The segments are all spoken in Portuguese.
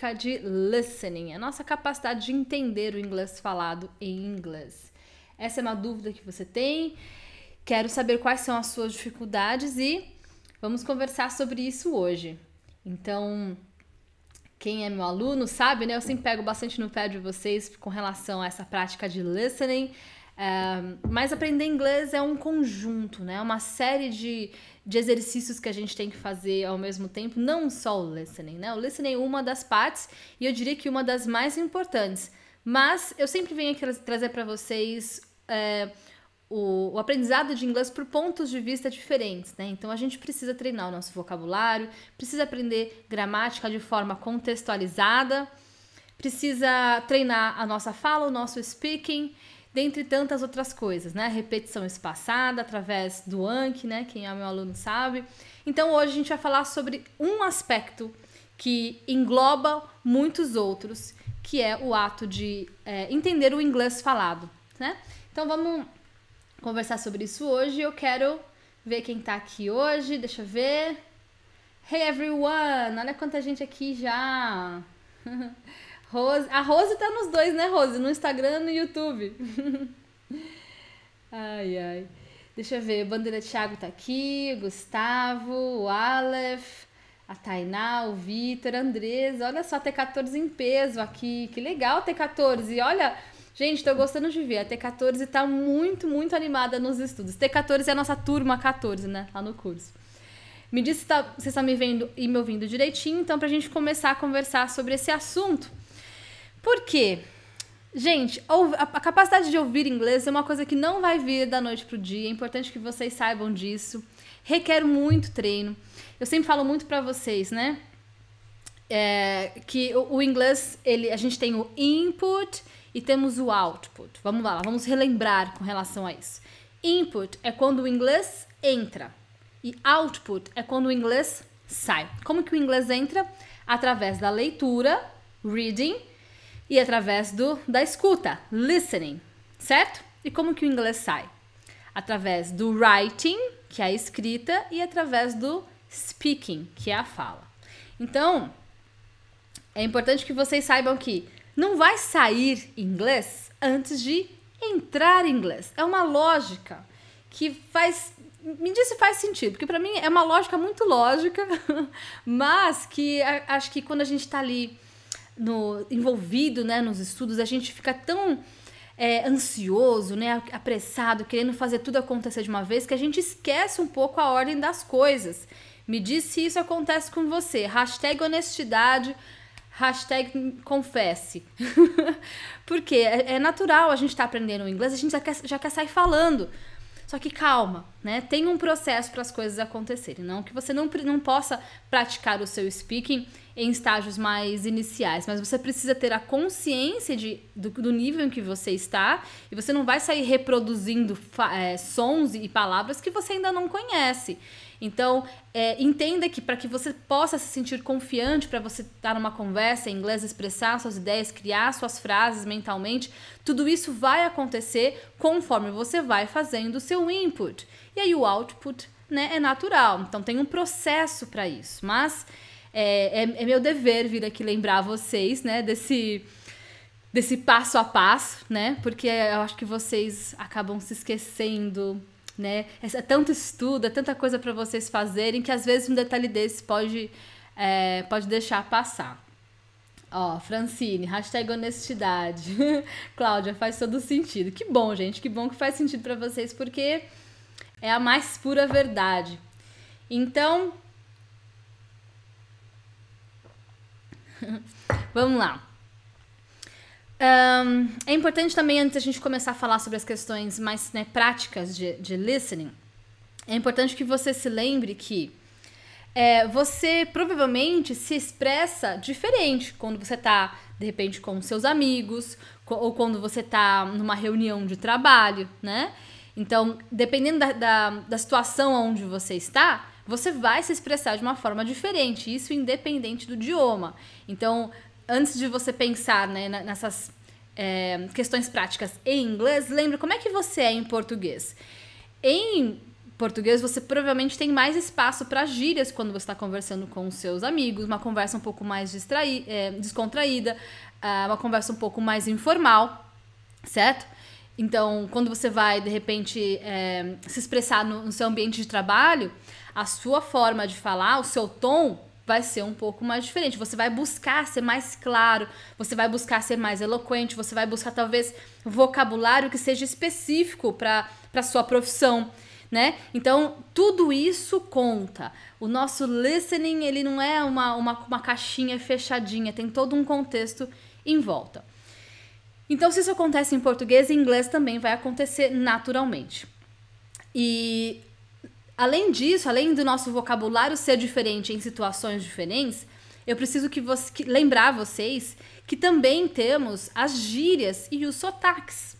prática de listening, a nossa capacidade de entender o inglês falado em inglês. Essa é uma dúvida que você tem. Quero saber quais são as suas dificuldades e vamos conversar sobre isso hoje. Então, quem é meu aluno sabe, né? Eu sempre pego bastante no pé de vocês com relação a essa prática de listening mas aprender inglês é um conjunto, né? É uma série de, de exercícios que a gente tem que fazer ao mesmo tempo, não só o listening, né? O listening é uma das partes e eu diria que uma das mais importantes. Mas eu sempre venho aqui trazer para vocês é, o, o, aprendizado de inglês por pontos de vista diferentes, né? Então a gente precisa treinar o nosso vocabulário, precisa aprender gramática de forma contextualizada, precisa treinar a nossa fala, o nosso speaking dentre tantas outras coisas, né? Repetição espaçada através do Anki, né? Quem é meu aluno sabe. Então hoje a gente vai falar sobre um aspecto que engloba muitos outros, que é o ato de é, entender o inglês falado, né? Então vamos conversar sobre isso hoje. Eu quero ver quem tá aqui hoje. Deixa eu ver. Hey everyone! Olha quanta gente aqui já! Rose, a Rose tá nos dois, né, Rose? No Instagram e no YouTube. ai, ai. Deixa eu ver, Bandeira Thiago tá aqui, o Gustavo, o Aleph, a Tainá, o Vitor, Andresa. Olha só, T14 em peso aqui. Que legal, T14. Olha, gente, tô gostando de ver. A T14 tá muito, muito animada nos estudos. T14 é a nossa turma 14, né? Lá no curso. Me diz se tá, vocês estão tá me vendo e me ouvindo direitinho, então, pra gente começar a conversar sobre esse assunto por quê? Gente, a capacidade de ouvir inglês é uma coisa que não vai vir da noite pro dia. É importante que vocês saibam disso. Requer muito treino. Eu sempre falo muito para vocês, né? É, que o, o, inglês, ele, a gente tem o input e temos o output. Vamos lá, vamos relembrar com relação a isso. Input é quando o inglês entra e output é quando o inglês sai. Como que o inglês entra? Através da leitura, reading, e através do da escuta, listening, certo? E como que o inglês sai? Através do writing, que é a escrita, e através do speaking, que é a fala. Então, é importante que vocês saibam que não vai sair inglês antes de entrar inglês. É uma lógica que faz me diz se faz sentido, porque para mim é uma lógica muito lógica, mas que acho que quando a gente está ali no, envolvido né, nos estudos, a gente fica tão é, ansioso, né, apressado, querendo fazer tudo acontecer de uma vez, que a gente esquece um pouco a ordem das coisas. Me diz se isso acontece com você. Hashtag honestidade, hashtag confesse. Porque é, é natural a gente estar tá aprendendo inglês, a gente já quer, já quer sair falando. Só que calma, né? Tem um processo para as coisas acontecerem, não que você não, não possa praticar o seu speaking em estágios mais iniciais, mas você precisa ter a consciência de, do, do nível em que você está e você não vai sair reproduzindo é, sons e palavras que você ainda não conhece. Então, é, entenda que para que você possa se sentir confiante, para você estar tá numa conversa em inglês, expressar suas ideias, criar suas frases mentalmente, tudo isso vai acontecer conforme você vai fazendo o seu input. E aí o output né, é natural. Então, tem um processo para isso. Mas é, é, é meu dever vir aqui lembrar vocês né, desse desse passo a passo, né? Porque eu acho que vocês acabam se esquecendo né? É tanto estudo, é tanta coisa para vocês fazerem que às vezes um detalhe desse pode, é, pode deixar passar. Ó, Francine, hashtag honestidade. Cláudia, faz todo sentido. Que bom, gente, que bom que faz sentido para vocês, porque é a mais pura verdade. Então. Vamos lá. Um, é importante também, antes a gente começar a falar sobre as questões mais né, práticas de, de listening, é importante que você se lembre que é, você provavelmente se expressa diferente quando você está, de repente, com seus amigos ou quando você está numa reunião de trabalho, né? Então, dependendo da, da, da situação onde você está, você vai se expressar de uma forma diferente, isso independente do idioma. Então, antes de você pensar né, nessas é, questões práticas em inglês, lembre como é que você é em português. Em português, você provavelmente tem mais espaço para gírias quando você está conversando com os seus amigos, uma conversa um pouco mais distraí é, descontraída, é, uma conversa um pouco mais informal, certo? Então, quando você vai, de repente, é, se expressar no, no seu ambiente de trabalho, a sua forma de falar, o seu tom vai ser um pouco mais diferente. Você vai buscar ser mais claro, você vai buscar ser mais eloquente, você vai buscar talvez vocabulário que seja específico para sua profissão. Né? Então, tudo isso conta. O nosso listening, ele não é uma, uma, uma caixinha fechadinha, tem todo um contexto em volta. Então, se isso acontece em português, em inglês também vai acontecer naturalmente. E Além disso, além do nosso vocabulário ser diferente em situações diferentes, eu preciso que, você, que lembrar vocês que também temos as gírias e os sotaques.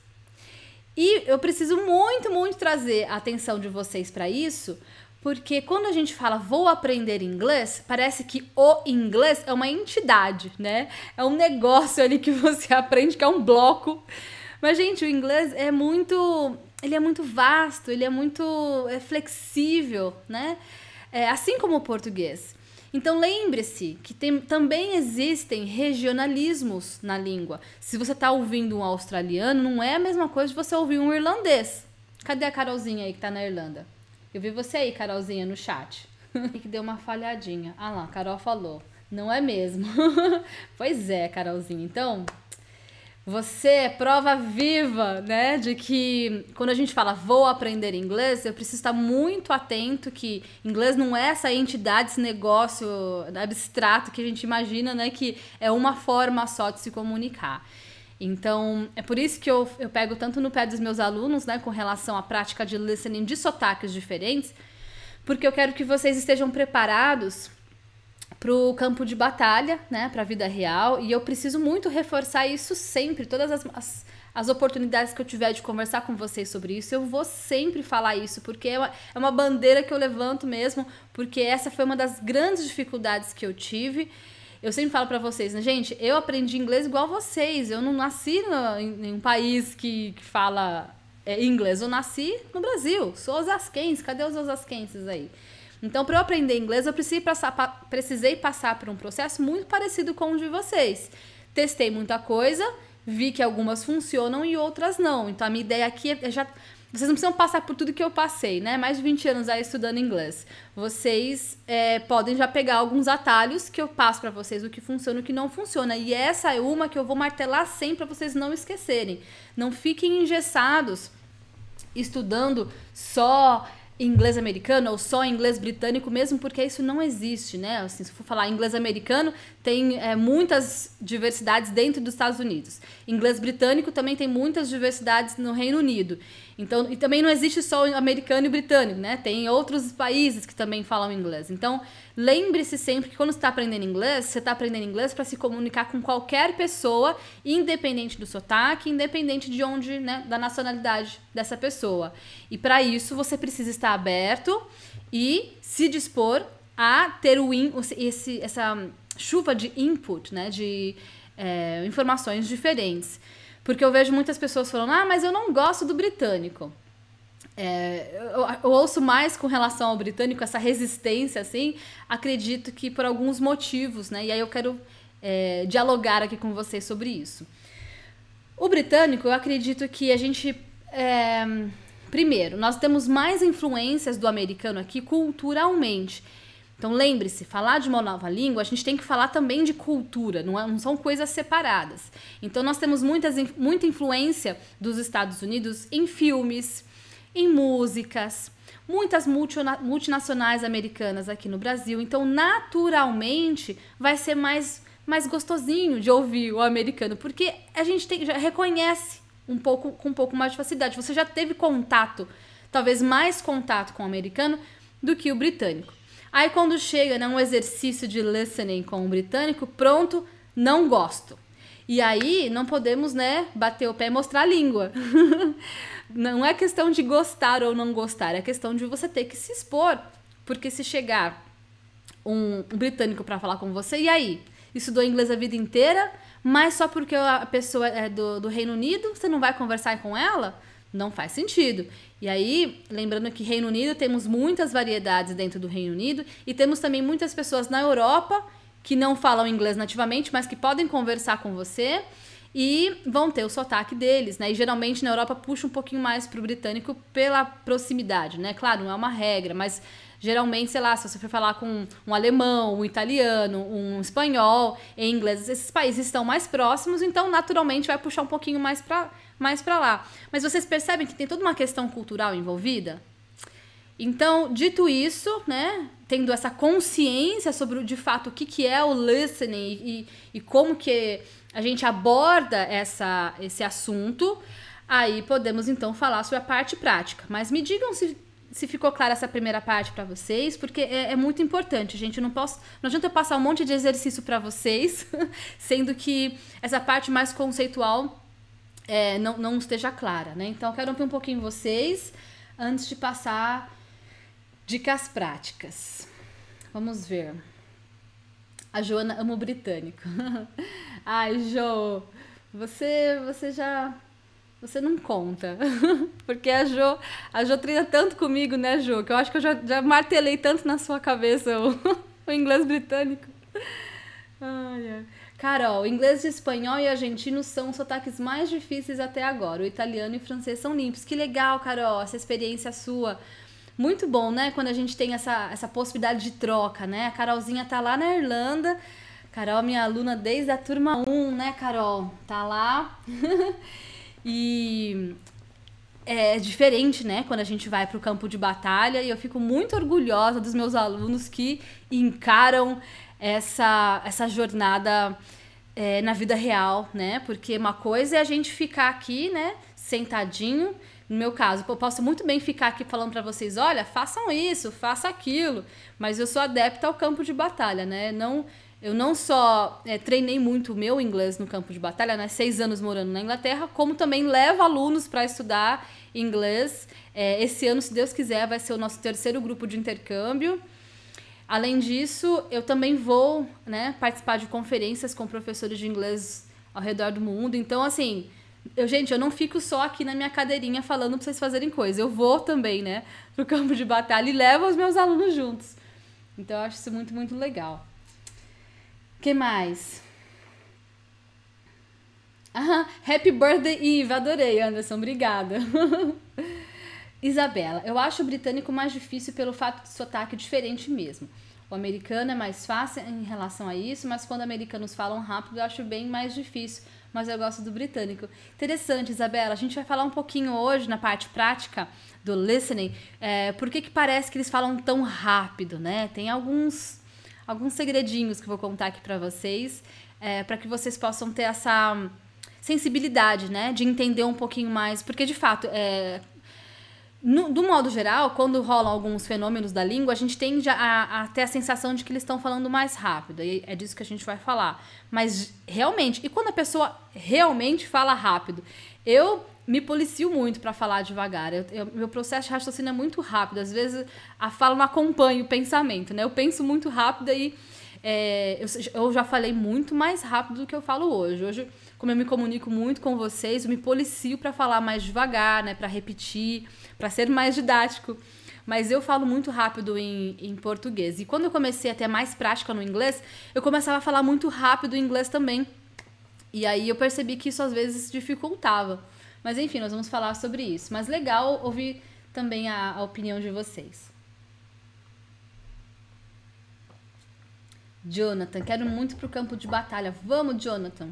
E eu preciso muito, muito trazer a atenção de vocês para isso, porque quando a gente fala vou aprender inglês, parece que o inglês é uma entidade, né? É um negócio ali que você aprende, que é um bloco. Mas, gente, o inglês é muito ele é muito vasto, ele é muito é flexível, né? É, assim como o português. Então lembre-se que tem, também existem regionalismos na língua. Se você está ouvindo um australiano, não é a mesma coisa de você ouvir um irlandês. Cadê a Carolzinha aí que está na Irlanda? Eu vi você aí, Carolzinha, no chat. e que deu uma falhadinha. Ah lá, Carol falou. Não é mesmo. pois é, Carolzinha. Então, você é prova viva, né? De que quando a gente fala vou aprender inglês, eu preciso estar muito atento que inglês não é essa entidade, esse negócio abstrato que a gente imagina, né? Que é uma forma só de se comunicar. Então, é por isso que eu, eu pego tanto no pé dos meus alunos, né? Com relação à prática de listening de sotaques diferentes, porque eu quero que vocês estejam preparados pro campo de batalha, né, para a vida real, e eu preciso muito reforçar isso sempre, todas as, as, as, oportunidades que eu tiver de conversar com vocês sobre isso, eu vou sempre falar isso, porque é uma, é uma bandeira que eu levanto mesmo, porque essa foi uma das grandes dificuldades que eu tive. Eu sempre falo para vocês, né, gente, eu aprendi inglês igual vocês, eu não nasci no, em, em um país que, que fala é, inglês, eu nasci no Brasil, sou osasquense, cadê os osasquenses aí? Então, para eu aprender inglês, eu precisei passar, precisei passar por um processo muito parecido com o de vocês. Testei muita coisa, vi que algumas funcionam e outras não. Então, a minha ideia aqui é, é já. Vocês não precisam passar por tudo que eu passei, né? Mais de 20 anos aí estudando inglês. Vocês é, podem já pegar alguns atalhos que eu passo para vocês, o que funciona e o que não funciona. E essa é uma que eu vou martelar sempre para vocês não esquecerem. Não fiquem engessados estudando só inglês americano ou só inglês britânico mesmo, porque isso não existe, né? Assim, se for falar inglês americano, tem é, muitas diversidades dentro dos Estados Unidos. Inglês britânico também tem muitas diversidades no Reino Unido. Então, e também não existe só o americano e o britânico, né? Tem outros países que também falam inglês. Então, lembre-se sempre que quando você está aprendendo inglês, você está aprendendo inglês para se comunicar com qualquer pessoa, independente do sotaque, independente de onde, né, da nacionalidade dessa pessoa. E para isso, você precisa estar aberto e se dispor a ter o in, esse, essa chuva de input, né, de é, informações diferentes. Porque eu vejo muitas pessoas falando, ah, mas eu não gosto do britânico. É, eu, eu, ouço mais com relação ao britânico essa resistência, assim, acredito que por alguns motivos, né? E aí eu quero é, dialogar aqui com vocês sobre isso. O britânico, eu acredito que a gente. É, primeiro, nós temos mais influências do americano aqui culturalmente. Então lembre-se, falar de uma nova língua, a gente tem que falar também de cultura, não, é, não são coisas separadas. Então nós temos muitas, muita influência dos Estados Unidos em filmes, em músicas, muitas multinacionais americanas aqui no Brasil. Então naturalmente vai ser mais, mais gostosinho de ouvir o americano, porque a gente tem, já reconhece um pouco com um pouco mais de facilidade. Você já teve contato, talvez mais contato com o americano do que o britânico. Aí quando chega né, um exercício de listening com um britânico, pronto, não gosto. E aí não podemos, né, bater o pé e mostrar a língua. não é questão de gostar ou não gostar, é questão de você ter que se expor, porque se chegar um, um britânico para falar com você, e aí? Estudou inglês a vida inteira, mas só porque a pessoa é do, do Reino Unido, você não vai conversar com ela? Não faz sentido. E aí, lembrando que Reino Unido temos muitas variedades dentro do Reino Unido e temos também muitas pessoas na Europa que não falam inglês nativamente, mas que podem conversar com você e vão ter o sotaque deles, né? E geralmente na Europa puxa um pouquinho mais pro britânico pela proximidade, né? Claro, não é uma regra, mas geralmente, sei lá, se você for falar com um alemão, um italiano, um espanhol, em inglês, esses países estão mais próximos, então naturalmente vai puxar um pouquinho mais para mais para lá. Mas vocês percebem que tem toda uma questão cultural envolvida? Então, dito isso, né, tendo essa consciência sobre de fato o que, que é o listening e, e como que a gente aborda essa, esse assunto, aí podemos então falar sobre a parte prática. Mas me digam se, se ficou clara essa primeira parte para vocês, porque é, é, muito importante, gente. não posso, não adianta eu passar um monte de exercício para vocês, sendo que essa parte mais conceitual é, não, não esteja clara, né? Então, quero ouvir um pouquinho vocês antes de passar dicas práticas. Vamos ver. A Joana ama o britânico. Ai, Jo, você, você já você não conta. Porque a Jo, a jo treina tanto comigo, né, Jo? Que eu acho que eu já, já martelei tanto na sua cabeça o, o inglês britânico. Ai, Carol, inglês, espanhol e argentino são os sotaques mais difíceis até agora. O italiano e o francês são limpos. Que legal, Carol, essa experiência sua. Muito bom, né? Quando a gente tem essa, essa possibilidade de troca, né? A Carolzinha tá lá na Irlanda. Carol, minha aluna desde a turma 1, né, Carol? Tá lá. e é diferente, né, quando a gente vai para o campo de batalha. E eu fico muito orgulhosa dos meus alunos que encaram essa, essa jornada é, na vida real, né? Porque uma coisa é a gente ficar aqui, né, sentadinho. No meu caso, eu posso muito bem ficar aqui falando para vocês, olha, façam isso, faça aquilo, mas eu sou adepta ao campo de batalha, né? Não, eu não só é, treinei muito o meu inglês no campo de batalha, né? Seis anos morando na Inglaterra, como também levo alunos para estudar inglês. É, esse ano, se Deus quiser, vai ser o nosso terceiro grupo de intercâmbio. Além disso, eu também vou né, participar de conferências com professores de inglês ao redor do mundo. Então, assim, eu, gente, eu não fico só aqui na minha cadeirinha falando para vocês fazerem coisa. Eu vou também, né, pro campo de batalha e levo os meus alunos juntos. Então, eu acho isso muito, muito legal. que mais? Ah, happy birthday, Eve. Adorei, Anderson. Obrigada. Isabela, eu acho o britânico mais difícil pelo fato de sotaque diferente mesmo. O americano é mais fácil em relação a isso, mas quando americanos falam rápido eu acho bem mais difícil, mas eu gosto do britânico. Interessante, Isabela, a gente vai falar um pouquinho hoje na parte prática do listening, é, por que que parece que eles falam tão rápido, né? Tem alguns, alguns segredinhos que eu vou contar aqui para vocês, é, para que vocês possam ter essa sensibilidade, né? De entender um pouquinho mais, porque de fato, é, no, do modo geral, quando rolam alguns fenômenos da língua, a gente tende a, a, a ter a sensação de que eles estão falando mais rápido. E é disso que a gente vai falar. Mas realmente, e quando a pessoa realmente fala rápido? Eu me policio muito para falar devagar. Eu, eu, meu processo de raciocínio é muito rápido. Às vezes a fala não acompanha o pensamento, né? Eu penso muito rápido e é, eu, eu já falei muito mais rápido do que eu falo hoje. Hoje como eu me comunico muito com vocês, eu me policio para falar mais devagar, né, para repetir, para ser mais didático. Mas eu falo muito rápido em, em português. E quando eu comecei a ter mais prática no inglês, eu começava a falar muito rápido em inglês também. E aí eu percebi que isso às vezes dificultava. Mas enfim, nós vamos falar sobre isso. Mas legal ouvir também a, a opinião de vocês. Jonathan, quero muito pro campo de batalha. Vamos, Jonathan!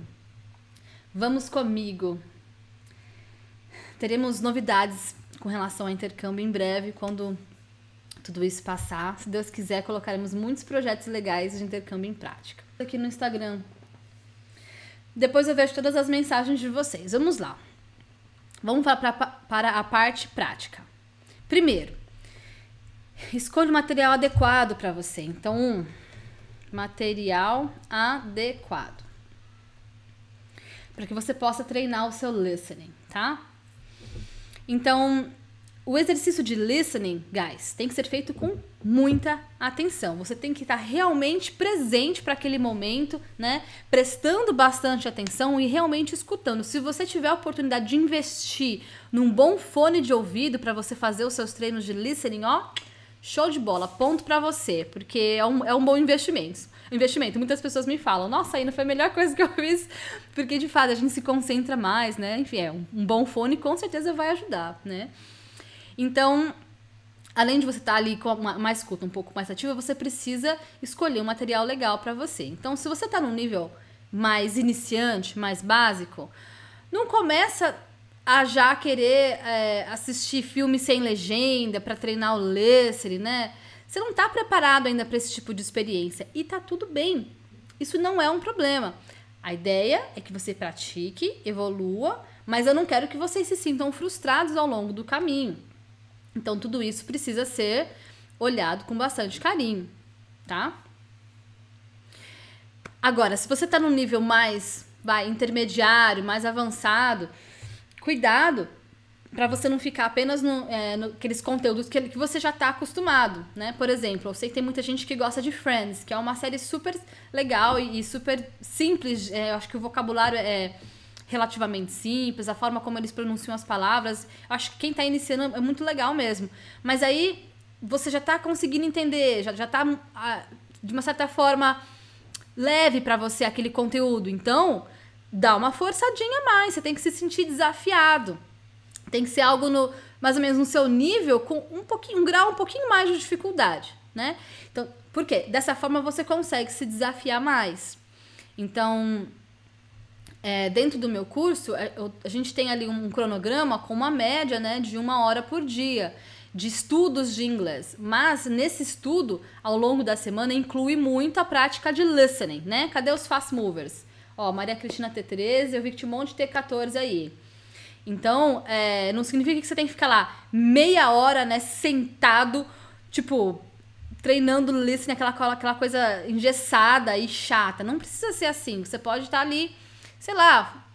Vamos comigo. Teremos novidades com relação ao intercâmbio em breve, quando tudo isso passar. Se Deus quiser, colocaremos muitos projetos legais de intercâmbio em prática. Aqui no Instagram. Depois eu vejo todas as mensagens de vocês. Vamos lá. Vamos pra, pra, para a parte prática. Primeiro, escolha o material adequado para você. Então, um, material adequado para que você possa treinar o seu listening, tá? Então, o exercício de listening, guys, tem que ser feito com muita atenção. Você tem que estar realmente presente para aquele momento, né? Prestando bastante atenção e realmente escutando. Se você tiver a oportunidade de investir num bom fone de ouvido para você fazer os seus treinos de listening, ó, show de bola, ponto para você, porque é um, é um bom investimento investimento. Muitas pessoas me falam, nossa, ainda foi a melhor coisa que eu fiz, porque de fato a gente se concentra mais, né? Enfim, é um, bom fone com certeza vai ajudar, né? Então, além de você estar tá ali com uma, escuta um pouco mais ativa, você precisa escolher um material legal para você. Então, se você está num nível mais iniciante, mais básico, não começa a já querer é, assistir filme sem legenda para treinar o Lesser, né? Você não está preparado ainda para esse tipo de experiência e tá tudo bem. Isso não é um problema. A ideia é que você pratique, evolua, mas eu não quero que vocês se sintam frustrados ao longo do caminho. Então tudo isso precisa ser olhado com bastante carinho, tá? Agora, se você está num nível mais vai, intermediário, mais avançado, cuidado para você não ficar apenas no, é, no, aqueles conteúdos que, que você já está acostumado, né? Por exemplo, eu sei que tem muita gente que gosta de Friends, que é uma série super legal e, e super simples. É, eu acho que o vocabulário é relativamente simples, a forma como eles pronunciam as palavras. Acho que quem está iniciando é muito legal mesmo. Mas aí você já está conseguindo entender, já, já está de uma certa forma leve para você aquele conteúdo. Então, dá uma forçadinha a mais, você tem que se sentir desafiado. Tem que ser algo no mais ou menos no seu nível com um pouquinho, um grau um pouquinho mais de dificuldade, né? Então, por quê? Dessa forma você consegue se desafiar mais. Então, é, dentro do meu curso, é, eu, a gente tem ali um cronograma com uma média né, de uma hora por dia de estudos de inglês. Mas nesse estudo, ao longo da semana, inclui muito a prática de listening, né? Cadê os fast movers? Ó, Maria Cristina T13, eu vi que tinha um monte de T14 aí. Então, é, não significa que você tem que ficar lá meia hora, né, sentado, tipo, treinando listening, aquela, aquela coisa engessada e chata. Não precisa ser assim. Você pode estar ali, sei lá,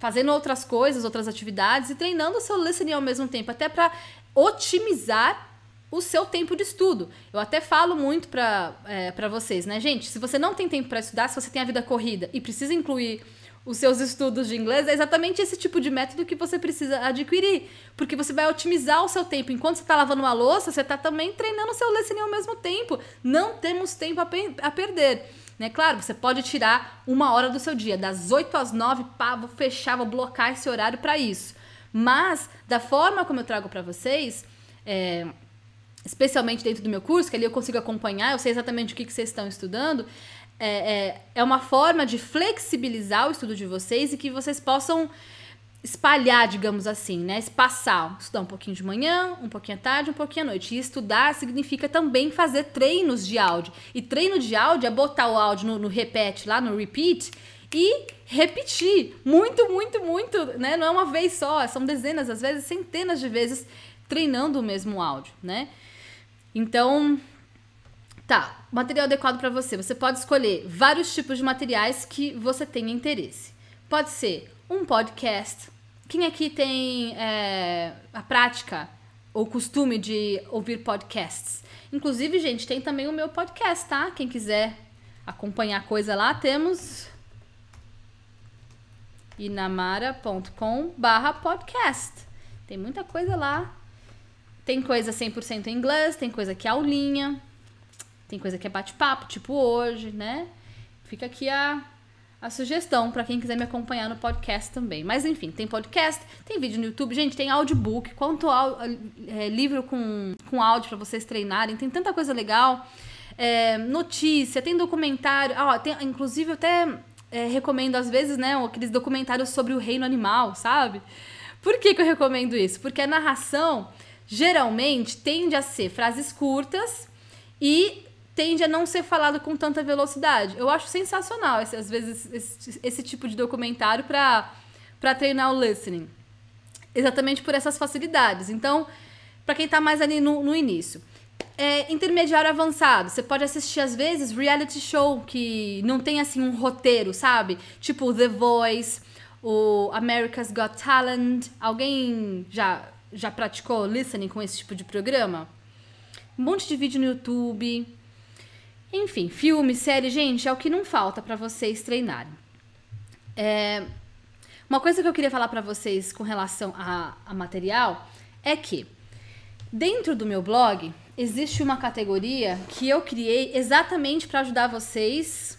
fazendo outras coisas, outras atividades e treinando o seu listening ao mesmo tempo, até para otimizar o seu tempo de estudo. Eu até falo muito para é, vocês, né, gente? Se você não tem tempo para estudar, se você tem a vida corrida e precisa incluir os seus estudos de inglês, é exatamente esse tipo de método que você precisa adquirir. Porque você vai otimizar o seu tempo. Enquanto você está lavando uma louça, você está também treinando o seu listening ao mesmo tempo. Não temos tempo a, pe a perder. Né? Claro, você pode tirar uma hora do seu dia, das 8 às 9, pá, vou fechar, vou blocar esse horário para isso. Mas, da forma como eu trago para vocês, é, especialmente dentro do meu curso, que ali eu consigo acompanhar, eu sei exatamente o que, que vocês estão estudando, é, é, é, uma forma de flexibilizar o estudo de vocês e que vocês possam espalhar, digamos assim, né? Espaçar, estudar um pouquinho de manhã, um pouquinho à tarde, um pouquinho à noite. E estudar significa também fazer treinos de áudio. E treino de áudio é botar o áudio no, no repete, lá no repeat, e repetir muito, muito, muito, né? Não é uma vez só, são dezenas, às vezes centenas de vezes treinando o mesmo áudio, né? Então, Tá, material adequado para você. Você pode escolher vários tipos de materiais que você tenha interesse. Pode ser um podcast. Quem aqui tem é, a prática ou costume de ouvir podcasts? Inclusive, gente, tem também o meu podcast, tá? Quem quiser acompanhar coisa lá, temos inamara.com barra podcast. Tem muita coisa lá. Tem coisa 100% em inglês, tem coisa que é aulinha. Tem coisa que é bate-papo, tipo hoje, né? Fica aqui a, a sugestão para quem quiser me acompanhar no podcast também. Mas enfim, tem podcast, tem vídeo no YouTube, gente, tem audiobook, quanto ao, é, livro com, com áudio para vocês treinarem, tem tanta coisa legal. É, notícia, tem documentário, ah, tem, inclusive eu até é, recomendo às vezes, né, aqueles documentários sobre o reino animal, sabe? Por que, que eu recomendo isso? Porque a narração geralmente tende a ser frases curtas e tende a não ser falado com tanta velocidade. Eu acho sensacional, esse, às vezes, esse, esse tipo de documentário para treinar o listening. Exatamente por essas facilidades. Então, para quem está mais ali no, no início. É, intermediário avançado. Você pode assistir, às vezes, reality show que não tem, assim, um roteiro, sabe? Tipo The Voice, o America's Got Talent. Alguém já, já praticou listening com esse tipo de programa? Um monte de vídeo no YouTube. Enfim, filme, série, gente, é o que não falta para vocês treinarem. É... Uma coisa que eu queria falar para vocês com relação a, a material é que dentro do meu blog existe uma categoria que eu criei exatamente para ajudar vocês,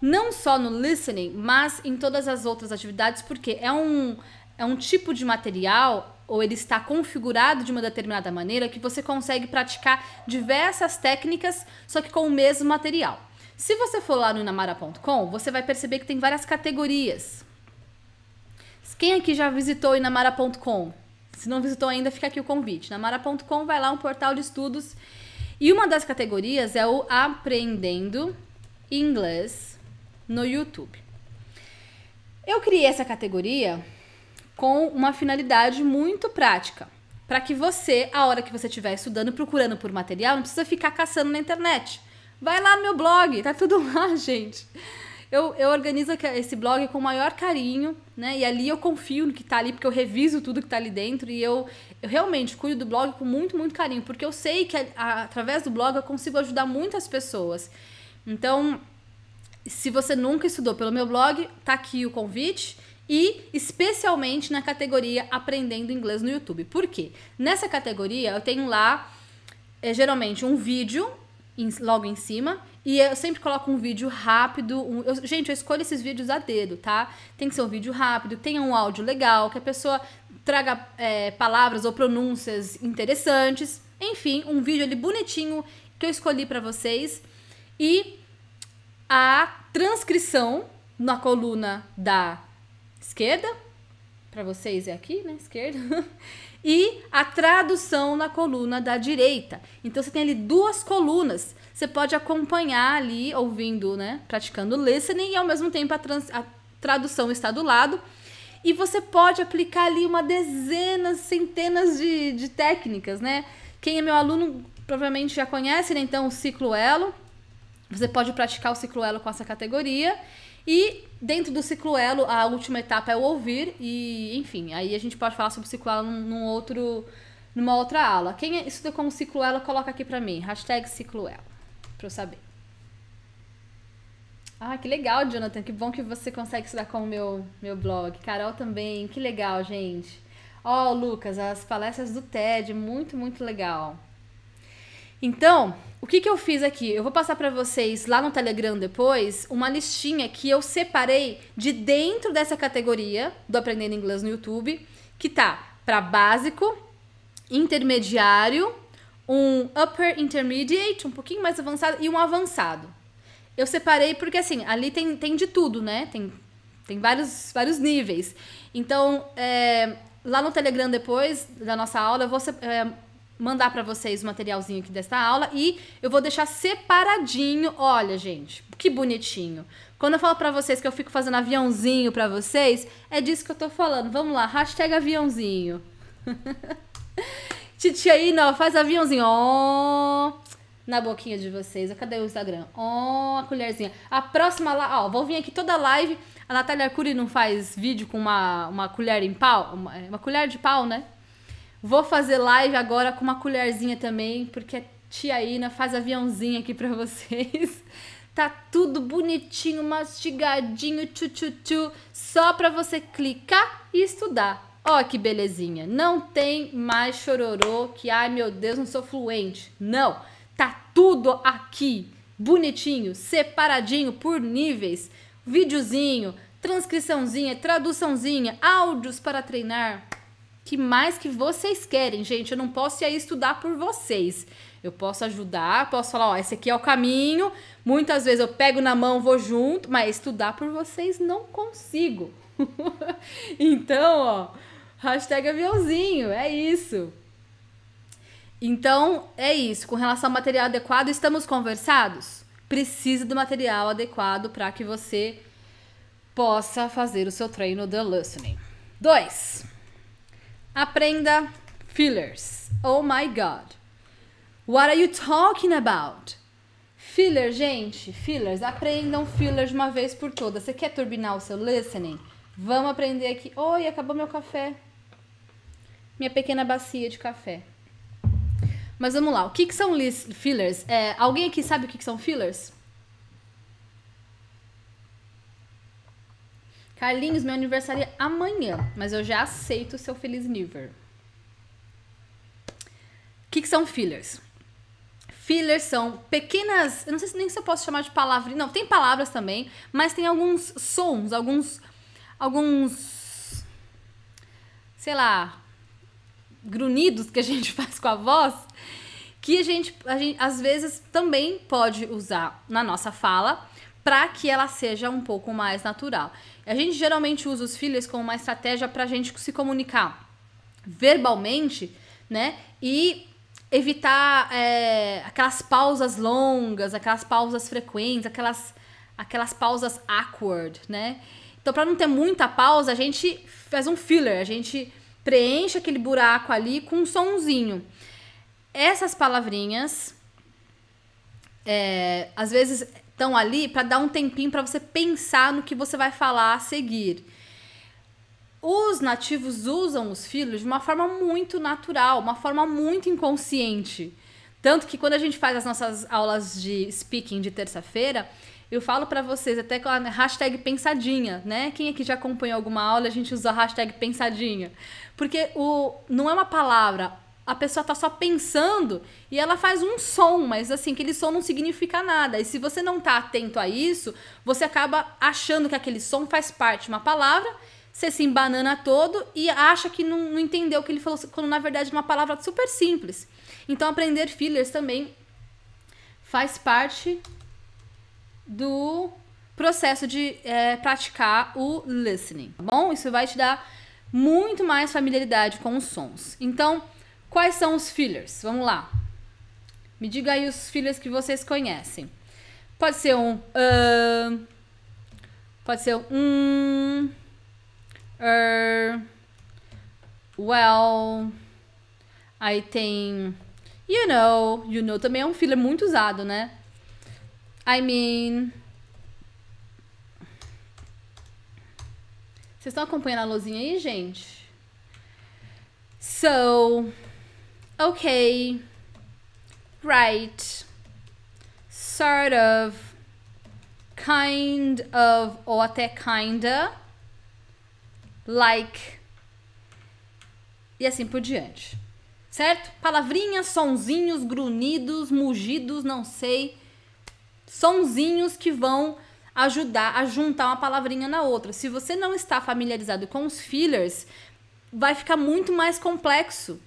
não só no listening, mas em todas as outras atividades, porque é um, é um tipo de material ou ele está configurado de uma determinada maneira que você consegue praticar diversas técnicas, só que com o mesmo material. Se você for lá no inamara.com, você vai perceber que tem várias categorias. Quem aqui já visitou inamara.com? Se não visitou ainda, fica aqui o convite. Namara.com vai lá um portal de estudos e uma das categorias é o aprendendo inglês no YouTube. Eu criei essa categoria com uma finalidade muito prática. Para que você, a hora que você estiver estudando procurando por material, não precisa ficar caçando na internet. Vai lá no meu blog, tá tudo lá, gente. Eu, eu organizo esse blog com o maior carinho, né? E ali eu confio no que tá ali, porque eu reviso tudo que tá ali dentro e eu, eu realmente cuido do blog com muito, muito carinho, porque eu sei que a, a, através do blog eu consigo ajudar muitas pessoas. Então, se você nunca estudou pelo meu blog, tá aqui o convite e especialmente na categoria Aprendendo Inglês no YouTube. Por quê? Nessa categoria eu tenho lá é, geralmente um vídeo em, logo em cima e eu sempre coloco um vídeo rápido. Um, eu, gente, eu escolho esses vídeos a dedo, tá? Tem que ser um vídeo rápido, tenha um áudio legal, que a pessoa traga é, palavras ou pronúncias interessantes. Enfim, um vídeo ali bonitinho que eu escolhi para vocês. E a transcrição na coluna da esquerda, para vocês é aqui, né? Esquerda. e a tradução na coluna da direita. Então você tem ali duas colunas. Você pode acompanhar ali, ouvindo, né? Praticando listening e ao mesmo tempo a, trans, a tradução está do lado. E você pode aplicar ali uma dezenas, centenas de, de técnicas, né? Quem é meu aluno provavelmente já conhece, né? Então, o ciclo elo. Você pode praticar o ciclo elo com essa categoria. E Dentro do cicloelo, a última etapa é o ouvir, e enfim, aí a gente pode falar sobre o cicloelo num, outro, numa outra aula. Quem é, estuda como cicloelo, coloca aqui pra mim, hashtag cicloelo, pra eu saber. Ah, que legal, Jonathan, que bom que você consegue estudar com o meu, meu blog. Carol também, que legal, gente. Ó, oh, Lucas, as palestras do TED, muito, muito legal. Então, o que, que eu fiz aqui? Eu vou passar para vocês lá no Telegram depois uma listinha que eu separei de dentro dessa categoria do Aprendendo Inglês no YouTube, que tá para básico, intermediário, um upper intermediate, um pouquinho mais avançado e um avançado. Eu separei porque assim, ali tem, tem de tudo, né? Tem, tem vários, vários níveis. Então, é, lá no Telegram depois da nossa aula, eu vou é, mandar para vocês o materialzinho aqui desta aula e eu vou deixar separadinho. Olha, gente, que bonitinho. Quando eu falo para vocês que eu fico fazendo aviãozinho para vocês, é disso que eu tô falando. Vamos lá, hashtag aviãozinho. Titia aí, não, faz aviãozinho. Oh, na boquinha de vocês. Cadê o Instagram? Oh, a colherzinha. A próxima lá, ó, vou vir aqui toda live. A Natália Arcuri não faz vídeo com uma, uma colher em pau? uma, é, uma colher de pau, né? Vou fazer live agora com uma colherzinha também, porque a tia Ina faz aviãozinho aqui para vocês. Tá tudo bonitinho, mastigadinho, tchu-tchu-tchu, só para você clicar e estudar. Ó que belezinha. Não tem mais chororô que, ai meu Deus, não sou fluente. Não, tá tudo aqui, bonitinho, separadinho por níveis. Videozinho, transcriçãozinha, traduçãozinha, áudios para treinar que mais que vocês querem, gente. Eu não posso ir aí estudar por vocês. Eu posso ajudar, posso falar, ó, esse aqui é o caminho. Muitas vezes eu pego na mão, vou junto, mas estudar por vocês não consigo. então, ó, hashtag aviãozinho, é isso. Então, é isso. Com relação ao material adequado, estamos conversados? Precisa do material adequado para que você possa fazer o seu treino de listening. 2. Aprenda fillers. Oh my god. What are you talking about? Filler, gente, fillers. Aprendam fillers uma vez por todas. Você quer turbinar o seu listening? Vamos aprender aqui. Oi, acabou meu café. Minha pequena bacia de café. Mas vamos lá. O que, que são fillers? É, alguém aqui sabe o que, que são fillers? Carlinhos, meu aniversário é amanhã, mas eu já aceito o seu feliz nível. O que, que são fillers? Fillers são pequenas. Eu não sei se nem se eu posso chamar de palavra. Não, tem palavras também, mas tem alguns sons, alguns. Alguns. Sei lá. Grunhidos que a gente faz com a voz. Que a gente, a gente às vezes também pode usar na nossa fala para que ela seja um pouco mais natural. A gente geralmente usa os fillers como uma estratégia para a gente se comunicar verbalmente, né? E evitar é, aquelas pausas longas, aquelas pausas frequentes, aquelas, aquelas pausas awkward, né? Então, para não ter muita pausa, a gente faz um filler, a gente preenche aquele buraco ali com um sonzinho. Essas palavrinhas, é, às vezes estão ali para dar um tempinho para você pensar no que você vai falar a seguir. Os nativos usam os filhos de uma forma muito natural, uma forma muito inconsciente. Tanto que quando a gente faz as nossas aulas de speaking de terça-feira, eu falo para vocês até com a hashtag pensadinha, né? Quem aqui já acompanhou alguma aula, a gente usa a hashtag pensadinha. Porque o, não é uma palavra, a pessoa tá só pensando e ela faz um som, mas assim, aquele som não significa nada. E se você não tá atento a isso, você acaba achando que aquele som faz parte de uma palavra, você se embanana todo e acha que não, não entendeu o que ele falou, quando na verdade é uma palavra super simples. Então aprender fillers também faz parte do processo de é, praticar o listening, tá bom? Isso vai te dar muito mais familiaridade com os sons. Então, Quais são os fillers? Vamos lá. Me diga aí os fillers que vocês conhecem. Pode ser um. Uh, pode ser um. Er, uh, well. Aí tem. You know. You know também é um filler muito usado, né? I mean. Vocês estão acompanhando a luzinha aí, gente? So. Okay. Right. Sort of. Kind of. Ou até kinda. Like. E assim por diante. Certo? Palavrinhas, sonzinhos, grunhidos, mugidos, não sei. Sonzinhos que vão ajudar a juntar uma palavrinha na outra. Se você não está familiarizado com os fillers, vai ficar muito mais complexo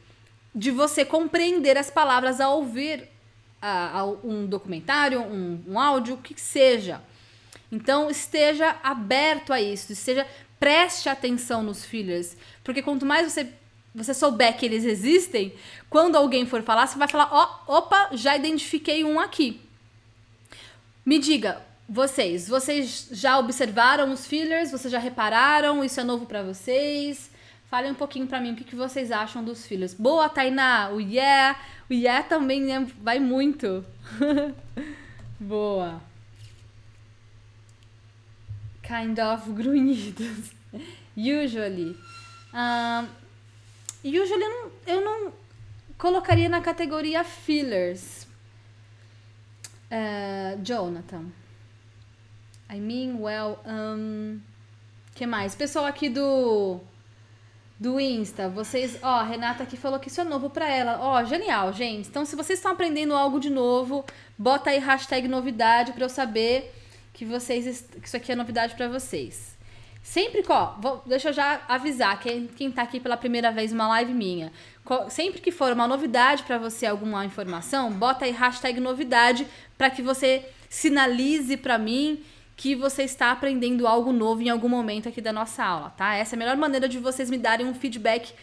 de você compreender as palavras ao ouvir a, a um documentário, um, um áudio, o que seja. Então esteja aberto a isso, esteja preste atenção nos fillers, porque quanto mais você você souber que eles existem, quando alguém for falar, você vai falar, ó, oh, opa, já identifiquei um aqui. Me diga, vocês, vocês já observaram os fillers? Vocês já repararam? Isso é novo para vocês? Falem um pouquinho para mim o que, que vocês acham dos filhos. Boa, Tainá! O Yeah! O Yeah também né, vai muito. Boa. Kind of grunhidos. Usually. Um, usually eu não, eu não colocaria na categoria fillers. Uh, Jonathan. I mean, well, um, que mais? Pessoal aqui do do Insta, vocês, ó, a Renata aqui falou que isso é novo para ela. Ó, genial, gente. Então, se vocês estão aprendendo algo de novo, bota aí hashtag novidade para eu saber que vocês que isso aqui é novidade para vocês. Sempre, ó, vou, deixa eu já avisar quem, quem tá aqui pela primeira vez uma live minha. Sempre que for uma novidade para você, alguma informação, bota aí hashtag novidade para que você sinalize para mim que você está aprendendo algo novo em algum momento aqui da nossa aula, tá? Essa é a melhor maneira de vocês me darem um feedback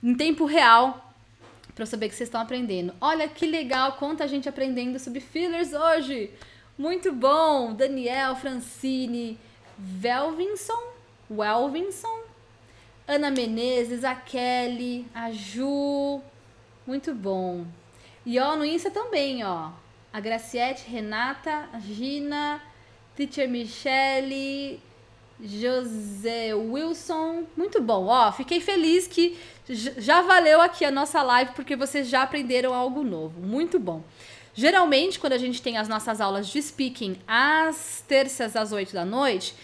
em tempo real para eu saber que vocês estão aprendendo. Olha que legal, quanta gente aprendendo sobre fillers hoje. Muito bom, Daniel, Francine, Velvinson, Welvinson, Ana Menezes, a Kelly, a Ju. Muito bom. E ó, no Insta também, ó. A Graciete, Renata, a Gina, Teacher Michele, José Wilson. Muito bom, ó. Fiquei feliz que já valeu aqui a nossa live porque vocês já aprenderam algo novo. Muito bom. Geralmente, quando a gente tem as nossas aulas de speaking às terças às 8 da noite,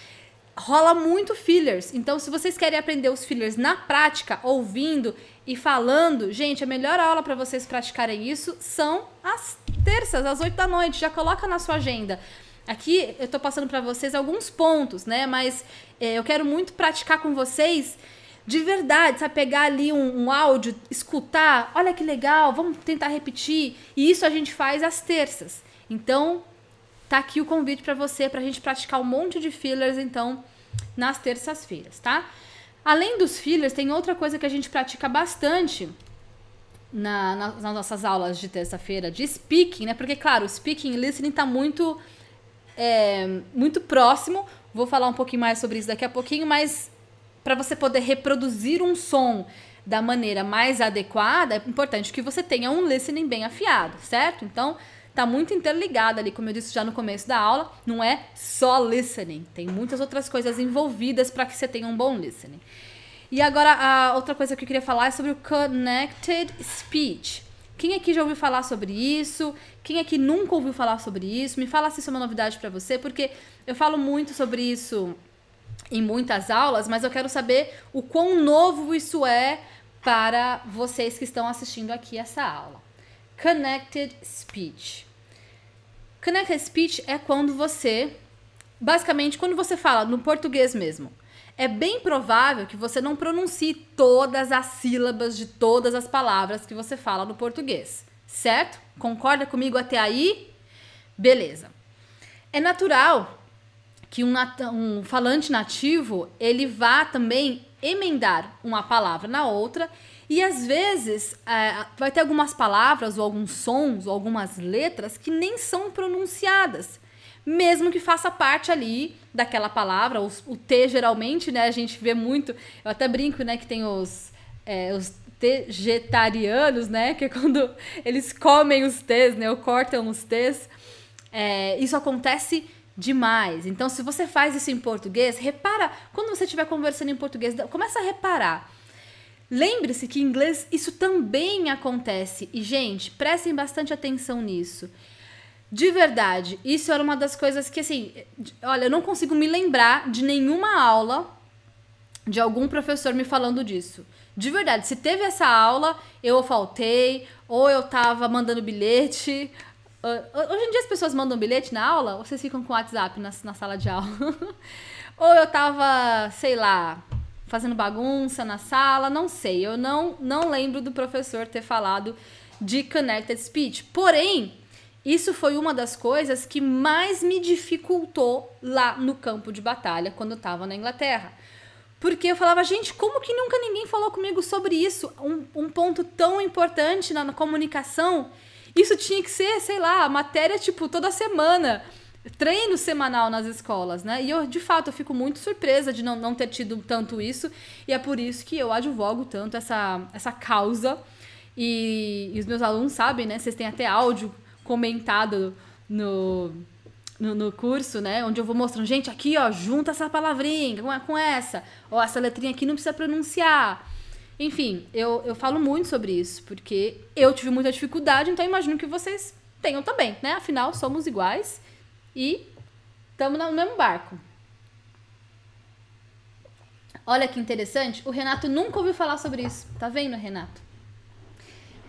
rola muito fillers. Então, se vocês querem aprender os fillers na prática, ouvindo e falando, gente, a melhor aula para vocês praticarem isso são as terças às 8 da noite. Já coloca na sua agenda. Aqui eu estou passando para vocês alguns pontos, né? Mas é, eu quero muito praticar com vocês de verdade, sabe? Pegar ali um, um, áudio, escutar, olha que legal, vamos tentar repetir. E isso a gente faz às terças. Então, tá aqui o convite para você, para a gente praticar um monte de fillers, então, nas terças-feiras, tá? Além dos fillers, tem outra coisa que a gente pratica bastante na, na, nas nossas aulas de terça-feira, de speaking, né? Porque, claro, speaking e listening tá muito é, muito próximo. Vou falar um pouquinho mais sobre isso daqui a pouquinho, mas para você poder reproduzir um som da maneira mais adequada, é importante que você tenha um listening bem afiado, certo? Então, tá muito interligado ali, como eu disse já no começo da aula, não é só listening, tem muitas outras coisas envolvidas para que você tenha um bom listening. E agora a outra coisa que eu queria falar é sobre o connected speech. Quem aqui já ouviu falar sobre isso? Quem aqui nunca ouviu falar sobre isso? Me fala se isso é uma novidade para você, porque eu falo muito sobre isso em muitas aulas, mas eu quero saber o quão novo isso é para vocês que estão assistindo aqui essa aula. Connected speech. Connected speech é quando você, basicamente, quando você fala no português mesmo, é bem provável que você não pronuncie todas as sílabas de todas as palavras que você fala no português, certo? Concorda comigo até aí? Beleza. É natural que um, um falante nativo ele vá também emendar uma palavra na outra e às vezes é, vai ter algumas palavras ou alguns sons ou algumas letras que nem são pronunciadas mesmo que faça parte ali daquela palavra, os, o T geralmente, né, a gente vê muito, eu até brinco, né, que tem os, é, os vegetarianos, né, que é quando eles comem os T's, né, ou cortam os T's, é, isso acontece demais. Então, se você faz isso em português, repara, quando você estiver conversando em português, começa a reparar. Lembre-se que em inglês isso também acontece. E, gente, prestem bastante atenção nisso. De verdade, isso era uma das coisas que, assim, olha, eu não consigo me lembrar de nenhuma aula de algum professor me falando disso. De verdade, se teve essa aula, eu faltei, ou eu tava mandando bilhete. Ah, hoje em dia as pessoas mandam bilhete na aula, ou vocês ficam com o WhatsApp na, na sala de aula? ou eu tava, sei lá, fazendo bagunça na sala, não sei. Eu não, não lembro do professor ter falado de connected speech. Porém, isso foi uma das coisas que mais me dificultou lá no campo de batalha quando eu estava na Inglaterra. Porque eu falava, gente, como que nunca ninguém falou comigo sobre isso? Um, um ponto tão importante na, na comunicação. Isso tinha que ser, sei lá, matéria tipo toda semana treino semanal nas escolas, né? E eu, de fato, eu fico muito surpresa de não, não ter tido tanto isso, e é por isso que eu advogo tanto essa, essa causa. E, e os meus alunos sabem, né? Vocês têm até áudio comentado no, no, no, curso, né? Onde eu vou mostrando, gente, aqui, ó, junta essa palavrinha com, com essa. Ou essa letrinha aqui não precisa pronunciar. Enfim, eu, eu falo muito sobre isso, porque eu tive muita dificuldade, então imagino que vocês tenham também, né? Afinal, somos iguais e estamos no mesmo barco. Olha que interessante, o Renato nunca ouviu falar sobre isso. Tá vendo, Renato?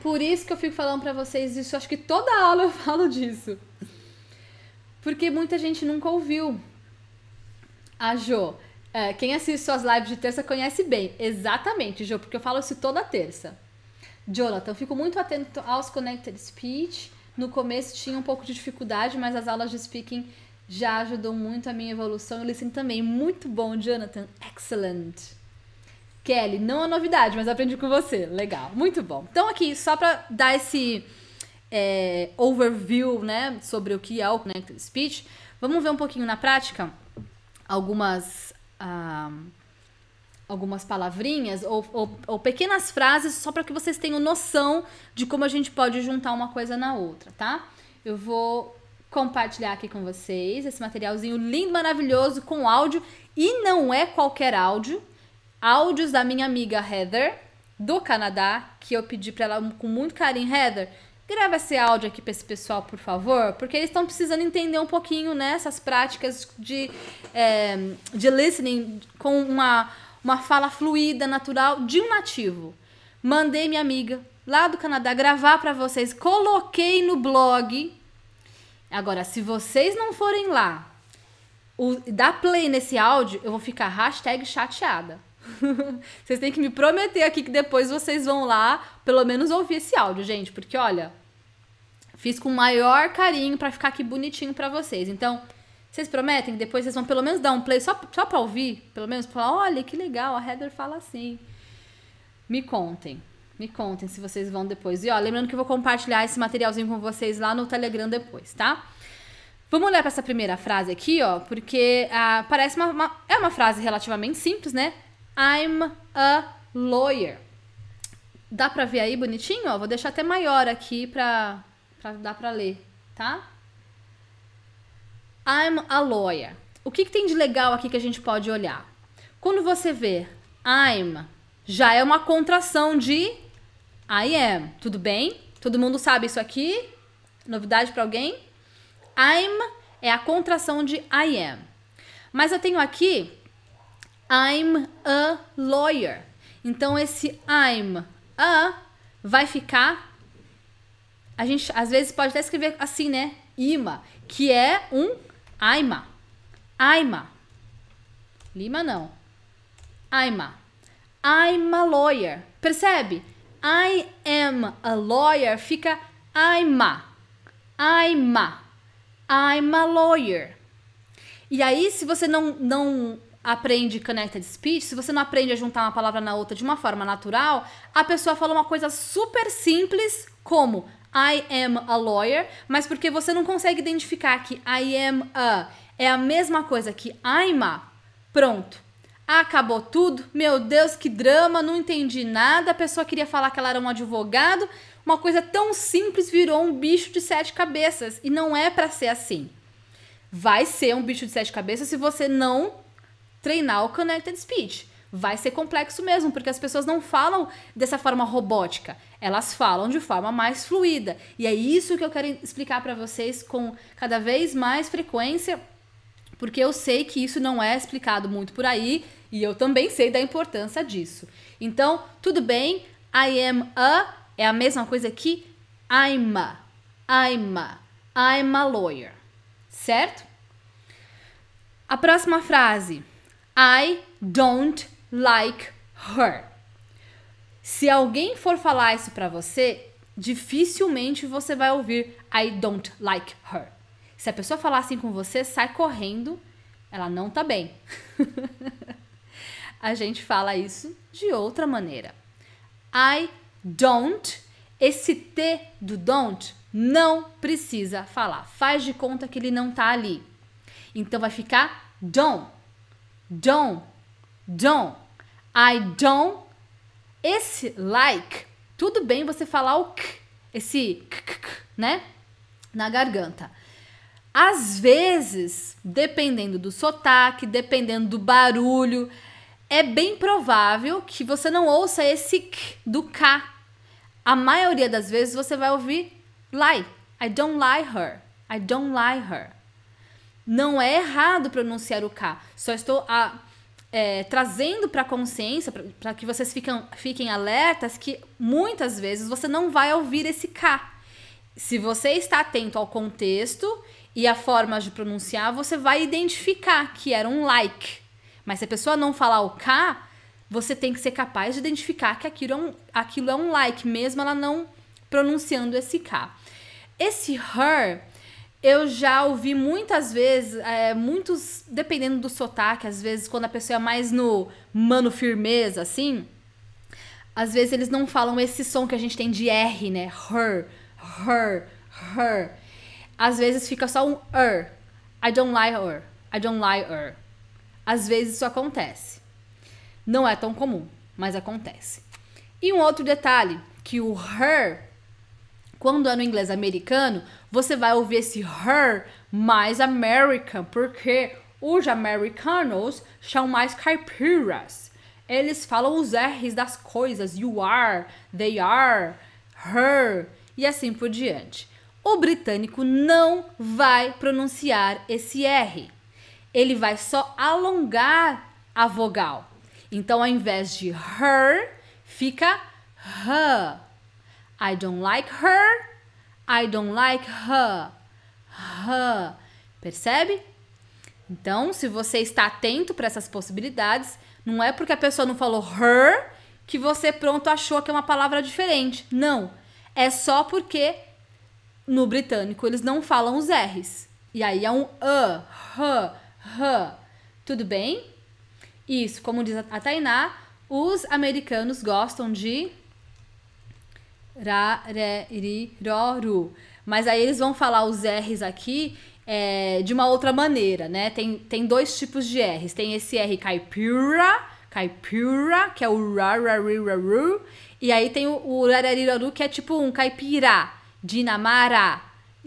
Por isso que eu fico falando para vocês isso, acho que toda aula eu falo disso. Porque muita gente nunca ouviu. A ah, Jo, é, quem assiste suas lives de terça conhece bem. Exatamente, Jo, porque eu falo isso toda terça. Jonathan, fico muito atento aos Connected Speech. No começo tinha um pouco de dificuldade, mas as aulas de speaking já ajudou muito a minha evolução. Eu listen também. Muito bom, Jonathan. Excellent. Kelly, não é novidade, mas aprendi com você. Legal, muito bom. Então, aqui, só para dar esse é, overview né, sobre o que é o Connected né, Speech, vamos ver um pouquinho na prática algumas, ah, algumas palavrinhas ou, ou, ou pequenas frases só para que vocês tenham noção de como a gente pode juntar uma coisa na outra, tá? Eu vou compartilhar aqui com vocês esse materialzinho lindo, maravilhoso, com áudio. E não é qualquer áudio, áudios da minha amiga Heather, do Canadá, que eu pedi para ela com muito carinho, Heather, grava esse áudio aqui para esse pessoal, por favor, porque eles estão precisando entender um pouquinho né, essas práticas de, é, de listening com uma, uma fala fluida, natural, de um nativo. Mandei minha amiga lá do Canadá gravar para vocês, coloquei no blog. Agora, se vocês não forem lá, o, dar play nesse áudio, eu vou ficar hashtag chateada. vocês têm que me prometer aqui que depois vocês vão lá, pelo menos ouvir esse áudio, gente, porque olha, fiz com o maior carinho para ficar aqui bonitinho para vocês. Então, vocês prometem que depois vocês vão pelo menos dar um play só, só pra ouvir? Pelo menos pra falar, olha que legal, a Heather fala assim. Me contem. Me contem se vocês vão depois. E ó, lembrando que eu vou compartilhar esse materialzinho com vocês lá no Telegram depois, tá? Vamos olhar para essa primeira frase aqui, ó, porque ah, parece uma, uma, é uma frase relativamente simples, né? I'm a lawyer. Dá pra ver aí bonitinho? Ó, vou deixar até maior aqui pra, pra dar pra ler, tá? I'm a lawyer. O que, que tem de legal aqui que a gente pode olhar? Quando você vê I'm, já é uma contração de I am. Tudo bem? Todo mundo sabe isso aqui? Novidade para alguém? I'm é a contração de I am. Mas eu tenho aqui I'm a lawyer. Então esse I'm a vai ficar a gente às vezes pode até escrever assim, né? Ima, que é um aima. Aima. Lima não. Aima. I'm a lawyer. Percebe? I am a lawyer fica I'm a. I'm a lawyer. E aí, se você não, não aprende connected speech, se você não aprende a juntar uma palavra na outra de uma forma natural, a pessoa fala uma coisa super simples como I am a lawyer, mas porque você não consegue identificar que I am a é a mesma coisa que I'm a, pronto. Acabou tudo. Meu Deus, que drama, não entendi nada. A pessoa queria falar que ela era um advogado. Uma coisa tão simples virou um bicho de sete cabeças e não é para ser assim. Vai ser um bicho de sete cabeças se você não treinar o Connected Speech. Vai ser complexo mesmo, porque as pessoas não falam dessa forma robótica, elas falam de forma mais fluida. E é isso que eu quero explicar para vocês com cada vez mais frequência, porque eu sei que isso não é explicado muito por aí e eu também sei da importância disso. Então, tudo bem, I am a é a mesma coisa que I'm a, I'm a, I'm a lawyer, certo? A próxima frase. I don't like her. Se alguém for falar isso para você, dificilmente você vai ouvir I don't like her. Se a pessoa falar assim com você, sai correndo, ela não tá bem. a gente fala isso de outra maneira. I don't. Esse T do don't não precisa falar. Faz de conta que ele não tá ali. Então vai ficar don't don't, don't, I don't. Esse like, tudo bem você falar o k, esse k, k, k né? Na garganta. Às vezes, dependendo do sotaque, dependendo do barulho, é bem provável que você não ouça esse k do k. A maioria das vezes você vai ouvir lie. I don't lie her. I don't lie her. Não é errado pronunciar o K. Só estou a, é, trazendo para a consciência, para que vocês fiquem alertas, que muitas vezes você não vai ouvir esse K. Se você está atento ao contexto e à forma de pronunciar, você vai identificar que era um like. Mas se a pessoa não falar o K, você tem que ser capaz de identificar que aquilo é um, aquilo é um like, mesmo ela não pronunciando esse K. Esse her eu já ouvi muitas vezes, é, muitos, dependendo do sotaque, às vezes, quando a pessoa é mais no mano firmeza, assim, às vezes eles não falam esse som que a gente tem de R, né? Her, her, her. Às vezes fica só um er. I don't lie, her. I don't lie, her. Às vezes isso acontece. Não é tão comum, mas acontece. E um outro detalhe, que o her, quando é no inglês americano, você vai ouvir esse her mais American, porque os americanos são mais caipiras. Eles falam os R's das coisas, you are, they are, her e assim por diante. O britânico não vai pronunciar esse R. Ele vai só alongar a vogal. Então, ao invés de her, fica her. I don't like her, I don't like her. Her. Percebe? Então, se você está atento para essas possibilidades, não é porque a pessoa não falou her que você pronto achou que é uma palavra diferente. Não. É só porque no britânico eles não falam os R's. E aí é um a, uh, her, her. Tudo bem? Isso, como diz a Tainá, os americanos gostam de ra, re, ri, ro, ru. Mas aí eles vão falar os R's aqui é, de uma outra maneira, né? Tem, tem dois tipos de R's. Tem esse R caipira, caipira, que é o ra, ra, ri, ra, ru. E aí tem o, o rarariroru, que é tipo um caipira, dinamara,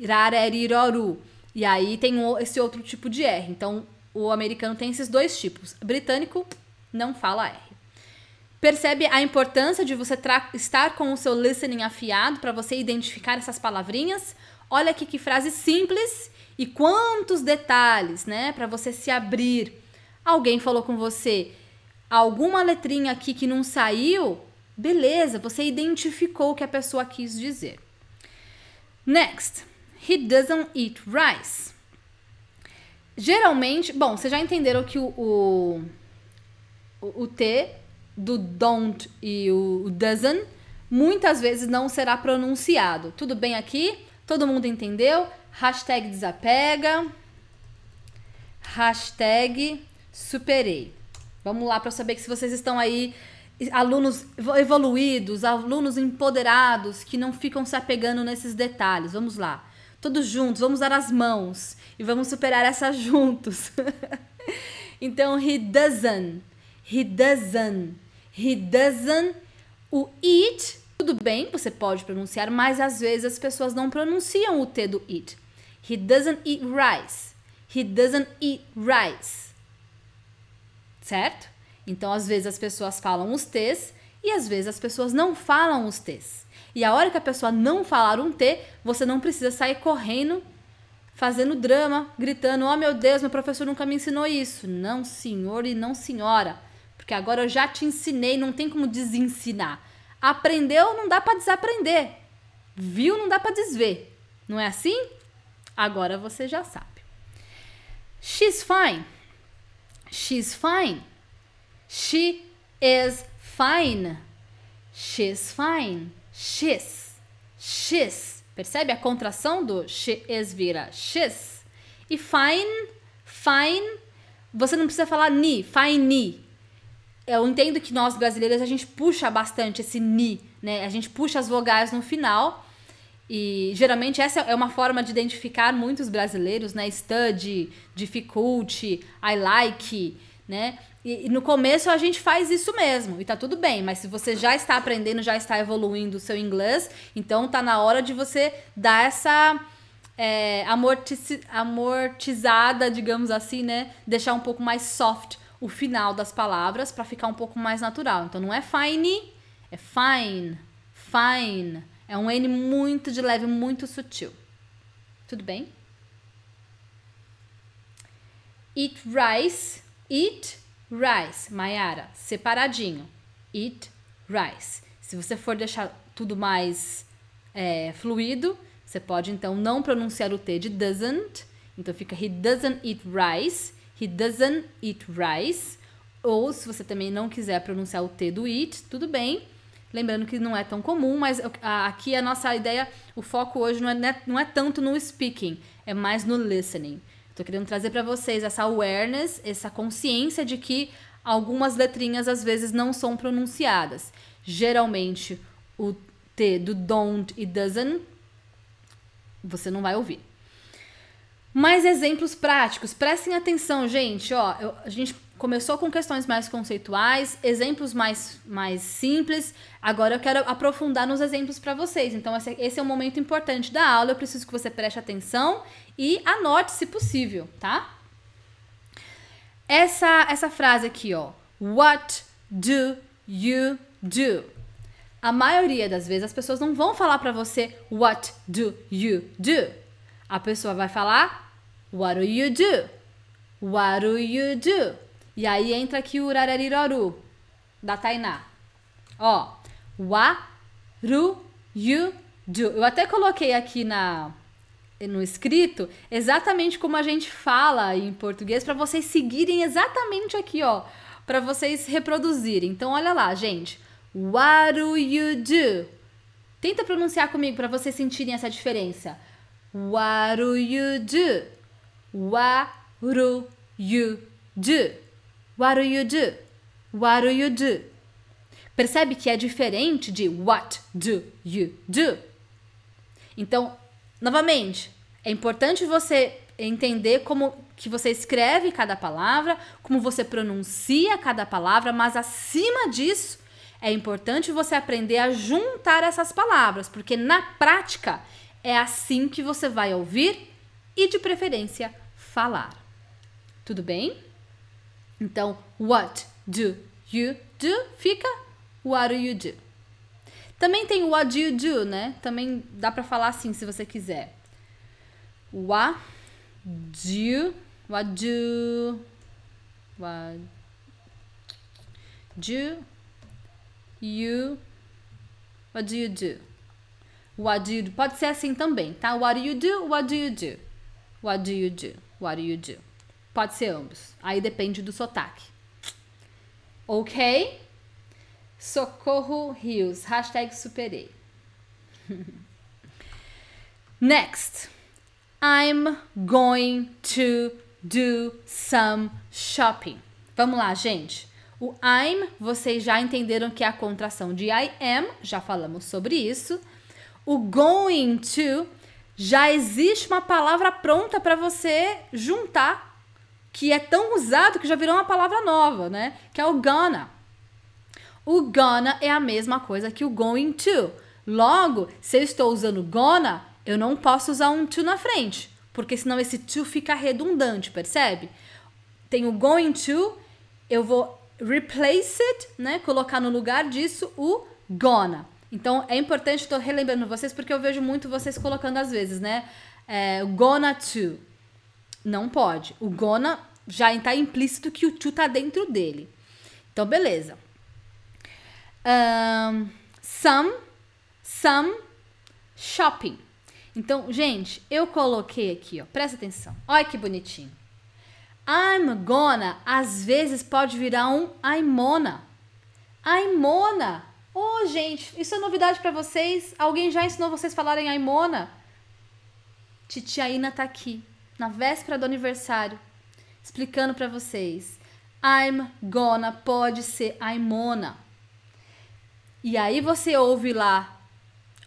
rarariroru. E aí tem esse outro tipo de R. Então, o americano tem esses dois tipos. O britânico não fala R. Percebe a importância de você estar com o seu listening afiado para você identificar essas palavrinhas? Olha aqui que frase simples e quantos detalhes, né, para você se abrir. Alguém falou com você alguma letrinha aqui que não saiu? Beleza, você identificou o que a pessoa quis dizer. Next, he doesn't eat rice. Geralmente, bom, vocês já entenderam que o, o, o T do don't e o doesn't muitas vezes não será pronunciado. Tudo bem aqui? Todo mundo entendeu? Hashtag desapega. Hashtag superei. Vamos lá para saber que se vocês estão aí alunos evoluídos, alunos empoderados que não ficam se apegando nesses detalhes. Vamos lá. Todos juntos, vamos dar as mãos e vamos superar essa juntos. então, he doesn't. He doesn't. He doesn't. O it, tudo bem, você pode pronunciar, mas às vezes as pessoas não pronunciam o T do it. He doesn't eat rice. He doesn't eat rice. Certo? Então, às vezes as pessoas falam os T's e às vezes as pessoas não falam os T's. E a hora que a pessoa não falar um T, você não precisa sair correndo, fazendo drama, gritando: Oh meu Deus, meu professor nunca me ensinou isso. Não, senhor e não, senhora. Porque agora eu já te ensinei, não tem como desensinar. Aprendeu, não dá para desaprender. Viu, não dá para desver. Não é assim? Agora você já sabe. She's fine. She's fine. She is fine. She's fine. She's. She's. Percebe a contração do she is vira she's? E fine, fine. Você não precisa falar ni, fine ni eu entendo que nós brasileiros a gente puxa bastante esse ni, né? A gente puxa as vogais no final. E geralmente essa é uma forma de identificar muitos brasileiros, né? Study, difficulty, I like, né? E, e, no começo a gente faz isso mesmo, e tá tudo bem, mas se você já está aprendendo, já está evoluindo o seu inglês, então tá na hora de você dar essa é, amortizada, digamos assim, né? Deixar um pouco mais soft o final das palavras para ficar um pouco mais natural. Então não é fine, é fine, fine. É um N muito de leve, muito sutil. Tudo bem? Eat rice, eat rice. Mayara, separadinho. Eat rice. Se você for deixar tudo mais é, fluido, você pode então não pronunciar o T de doesn't. Então fica he doesn't eat rice He doesn't eat rice. Ou se você também não quiser pronunciar o T do it, tudo bem. Lembrando que não é tão comum, mas aqui a nossa ideia, o foco hoje não é, não é tanto no speaking, é mais no listening. Estou querendo trazer para vocês essa awareness, essa consciência de que algumas letrinhas às vezes não são pronunciadas. Geralmente o T do don't e doesn't você não vai ouvir. Mais exemplos práticos. Prestem atenção, gente. Ó, eu, a gente começou com questões mais conceituais, exemplos mais, mais simples. Agora eu quero aprofundar nos exemplos para vocês. Então, esse, esse, é um momento importante da aula. Eu preciso que você preste atenção e anote se possível, tá? Essa, essa frase aqui, ó. What do you do? A maioria das vezes as pessoas não vão falar para você What do you do? A pessoa vai falar What do you do? What do you do? E aí entra aqui o rarariroru da Tainá. Ó, what do you do? Eu até coloquei aqui na no escrito exatamente como a gente fala em português para vocês seguirem exatamente aqui, ó, para vocês reproduzirem. Então olha lá, gente. What do you do? Tenta pronunciar comigo para vocês sentirem essa diferença. What do you do? What do you do? What do you do? What do you do? Percebe que é diferente de what do you do? Então, novamente, é importante você entender como que você escreve cada palavra, como você pronuncia cada palavra, mas acima disso, é importante você aprender a juntar essas palavras, porque na prática é assim que você vai ouvir e de preferência falar. Tudo bem? Então, what do you do fica what do you do. Também tem what do you do, né? Também dá para falar assim se você quiser. What do what do what do you what do you do? What do you do? Pode ser assim também, tá? What do you do? What do you do? What do you do? What do you do? Pode ser ambos. Aí depende do sotaque. Ok? Socorro Rios. Hashtag superei. Next. I'm going to do some shopping. Vamos lá, gente. O I'm, vocês já entenderam que é a contração de I am, já falamos sobre isso. O going to já existe uma palavra pronta para você juntar, que é tão usado que já virou uma palavra nova, né? Que é o gonna. O gonna é a mesma coisa que o going to. Logo, se eu estou usando gonna, eu não posso usar um to na frente, porque senão esse to fica redundante, percebe? Tem o going to, eu vou replace it, né? Colocar no lugar disso o gonna. Então é importante, estou relembrando vocês, porque eu vejo muito vocês colocando às vezes, né? É, gonna to. Não pode. O gonna já está implícito que o to está dentro dele. Então, beleza. Um, some, some shopping. Então, gente, eu coloquei aqui, ó. Presta atenção. Olha que bonitinho. I'm gonna, às vezes pode virar um I'm gonna. I'm gonna. Ô, oh, gente, isso é novidade para vocês? Alguém já ensinou vocês a falarem Aimona? Titia Ina tá aqui, na véspera do aniversário, explicando para vocês. I'm gonna pode ser Aimona. E aí você ouve lá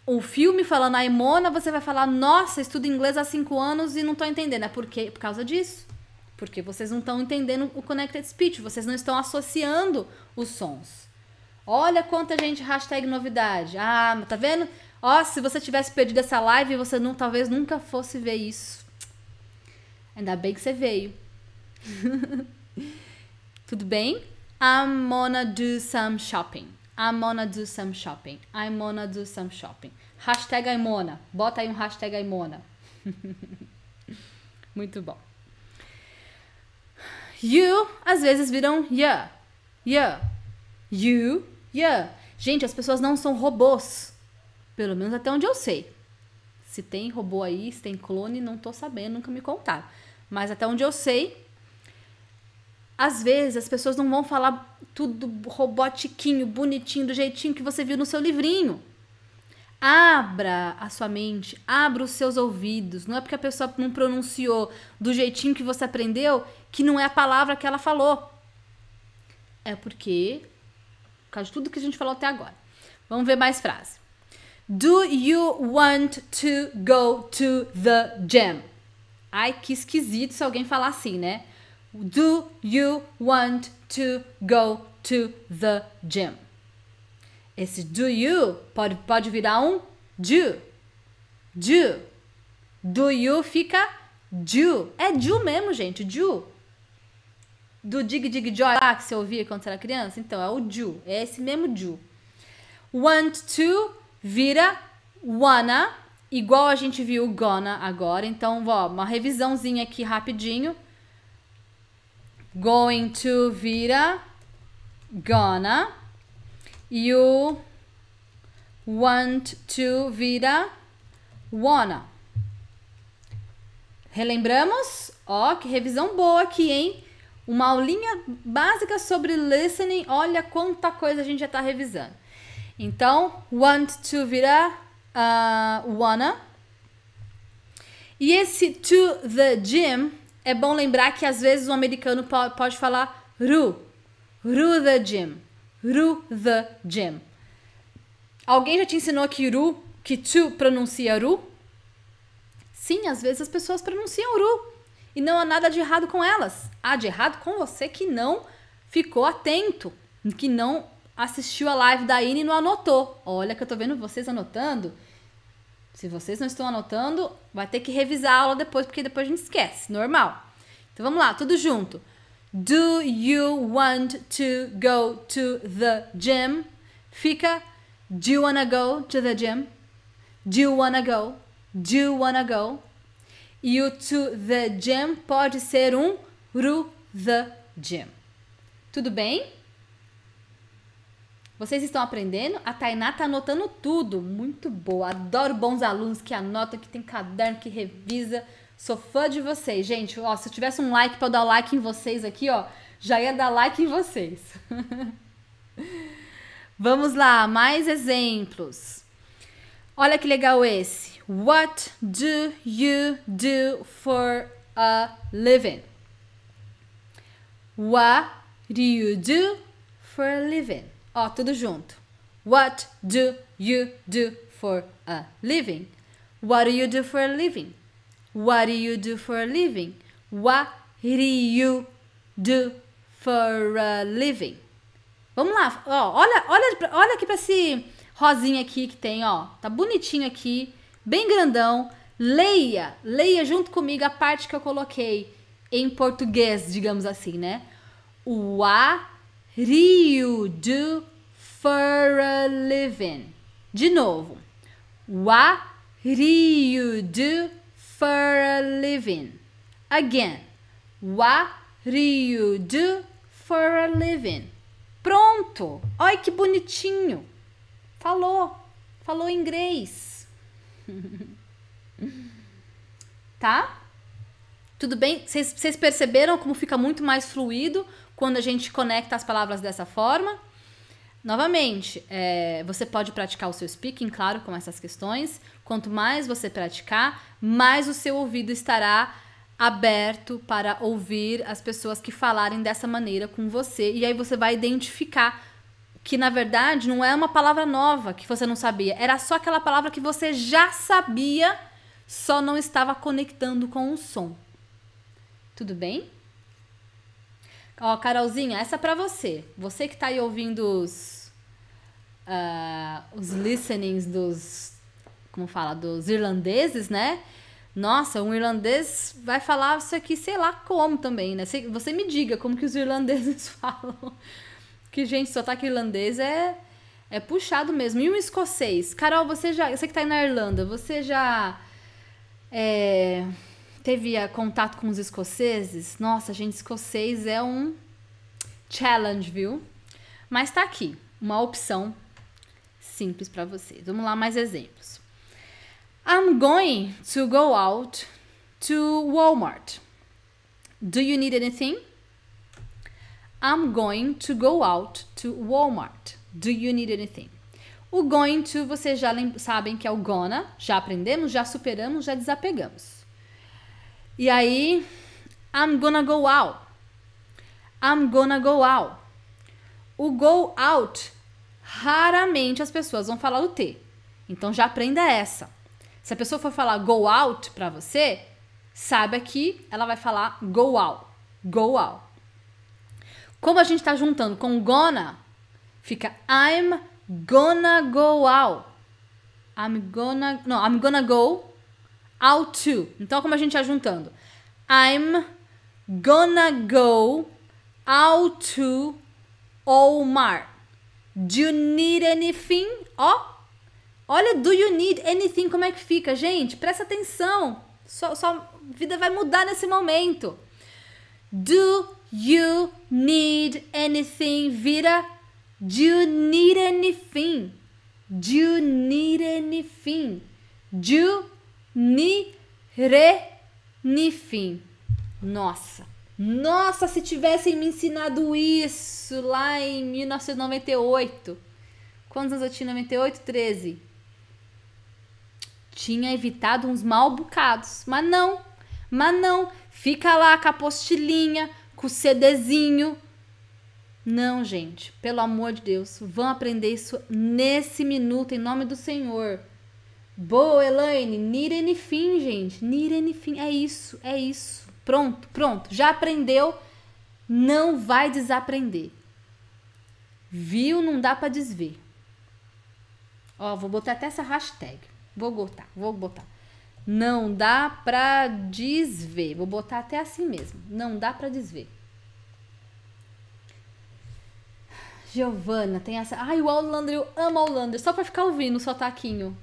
um filme falando Aimona, você vai falar: Nossa, estudo inglês há cinco anos e não tô entendendo. É porque Por causa disso. Porque vocês não estão entendendo o connected speech, vocês não estão associando os sons. Olha quanta gente hashtag novidade. Ah, tá vendo? Ó, se você tivesse perdido essa live, você não, talvez nunca fosse ver isso. Ainda bem que você veio. Tudo bem? I'm gonna do some shopping. I'm gonna do some shopping. I'm gonna do some shopping. Hashtag Aimona. Bota aí um hashtag Aimona. Muito bom. You às vezes viram yeah. Yeah. You Ian, gente, as pessoas não são robôs. Pelo menos até onde eu sei. Se tem robô aí, se tem clone, não tô sabendo, nunca me contaram. Mas até onde eu sei, às vezes as pessoas não vão falar tudo robotiquinho, bonitinho, do jeitinho que você viu no seu livrinho. Abra a sua mente, abra os seus ouvidos. Não é porque a pessoa não pronunciou do jeitinho que você aprendeu que não é a palavra que ela falou. É porque causa de tudo que a gente falou até agora. Vamos ver mais frase. Do you want to go to the gym? Ai, que esquisito se alguém falar assim, né? Do you want to go to the gym? Esse do you pode, pode virar um do. Do. Do you fica do. É do mesmo, gente. Do do Dig Dig Joy lá que você ouvia quando você era criança? Então, é o Ju. É esse mesmo Ju. Want to vira wanna, igual a gente viu o gonna agora. Então, vou uma revisãozinha aqui rapidinho. Going to vira gonna. E o want to vira wanna. Relembramos? Ó, que revisão boa aqui, hein? uma aulinha básica sobre listening. Olha quanta coisa a gente já está revisando. Então, want to virar uh, ah, wanna. E esse to the gym, é bom lembrar que às vezes o americano pode falar ru, ru the gym, ru the gym. Alguém já te ensinou que ru, que to pronuncia ru? Sim, às vezes as pessoas pronunciam ru. E não há nada de errado com elas. Há de errado com você que não ficou atento, que não assistiu a live da Ine e não anotou. Olha que eu tô vendo vocês anotando. Se vocês não estão anotando, vai ter que revisar a aula depois, porque depois a gente esquece, normal. Então vamos lá, tudo junto. Do you want to go to the gym? Fica Do you wanna go to the gym? Do you wanna go? Do you wanna go? E o to the gym pode ser um ru the gym. Tudo bem? Vocês estão aprendendo? A Tainá tá anotando tudo. Muito boa. Adoro bons alunos que anotam, que tem caderno, que revisa. Sou fã de vocês. Gente, ó, se eu tivesse um like para eu dar like em vocês aqui, ó, já ia dar like em vocês. Vamos lá, mais exemplos. Olha que legal esse. What do you do for a living? What do you do for a living? Ó, tudo junto. What do you do for a living? What do you do for a living? What do you do for a living? What do you do for a living? Vamos lá, ó, olha, olha, olha aqui para esse rosinha aqui que tem, ó. Tá bonitinho aqui bem grandão. Leia, leia junto comigo a parte que eu coloquei em português, digamos assim, né? O a you do for a living. De novo. What do you do for a living? Again. What do you do for a living? Pronto! Olha que bonitinho! Falou! Falou inglês! tá? Tudo bem? Vocês perceberam como fica muito mais fluido quando a gente conecta as palavras dessa forma? Novamente, é, você pode praticar o seu speaking, claro, com essas questões. Quanto mais você praticar, mais o seu ouvido estará aberto para ouvir as pessoas que falarem dessa maneira com você. E aí você vai identificar que na verdade não é uma palavra nova que você não sabia, era só aquela palavra que você já sabia, só não estava conectando com o som. Tudo bem? Ó, Carolzinha, essa é para você. Você que tá aí ouvindo os uh, os listenings dos como fala, dos irlandeses, né? Nossa, um irlandês vai falar isso aqui, sei lá como também, né? Você me diga como que os irlandeses falam. Que, gente, sotaque irlandês é, é puxado mesmo. E um escocês? Carol, você já. Você que tá aí na Irlanda, você já. É, teve a, ah, contato com os escoceses? Nossa, gente, escocês é um challenge, viu? Mas tá aqui uma opção simples para vocês. Vamos lá, mais exemplos. I'm going to go out to Walmart. Do you need anything? I'm going to go out to Walmart. Do you need anything? O going to vocês já sabem que é o gonna, já aprendemos, já superamos, já desapegamos. E aí, I'm gonna go out. I'm gonna go out. O go out, raramente as pessoas vão falar o T. Então já aprenda essa. Se a pessoa for falar go out para você, saiba que ela vai falar go out. Go out. Como a gente está juntando com gonna, fica I'm gonna go out. I'm gonna. Não, I'm gonna go out to. Então, como a gente está juntando? I'm gonna go out to Omar. Do you need anything? Ó, olha, do you need anything? Como é que fica, gente? Presta atenção. Sua, sua vida vai mudar nesse momento. Do You need anything vira do you need anything? Do you need anything? Do you need anything? Nossa, nossa, se tivessem me ensinado isso lá em 1998. Quantos anos eu tinha em 98? 13. Tinha evitado uns mal bocados, mas não, mas não. Fica lá com a postilinha, com o CDzinho. Não, gente, pelo amor de Deus, vão aprender isso nesse minuto, em nome do Senhor. Boa, Elaine, Nirene Fim, gente, Nirene Fim, é isso, é isso. Pronto, pronto, já aprendeu, não vai desaprender. Viu, não dá para desver. Ó, vou botar até essa hashtag. Vou botar, vou botar. Não dá para desver. Vou botar até assim mesmo. Não dá para desver. Giovana, tem essa. Ai, o Aulander, eu amo Aulander. Só pra ficar ouvindo o sotaquinho.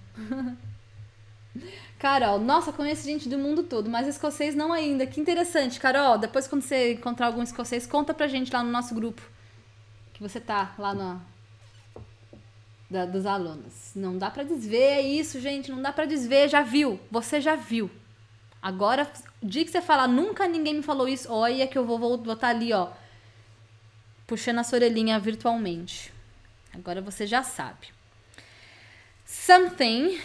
Carol, nossa, conheço gente do mundo todo, mas escocês não ainda. Que interessante, Carol. Depois, quando você encontrar algum escocês, conta pra gente lá no nosso grupo. Que você tá lá na, da, dos alunos. Não dá para desver isso, gente, não dá para desver, já viu, você já viu. Agora, o dia que você falar, nunca ninguém me falou isso, olha que eu vou botar tá ali, ó, puxando a sua orelhinha virtualmente. Agora você já sabe. Something,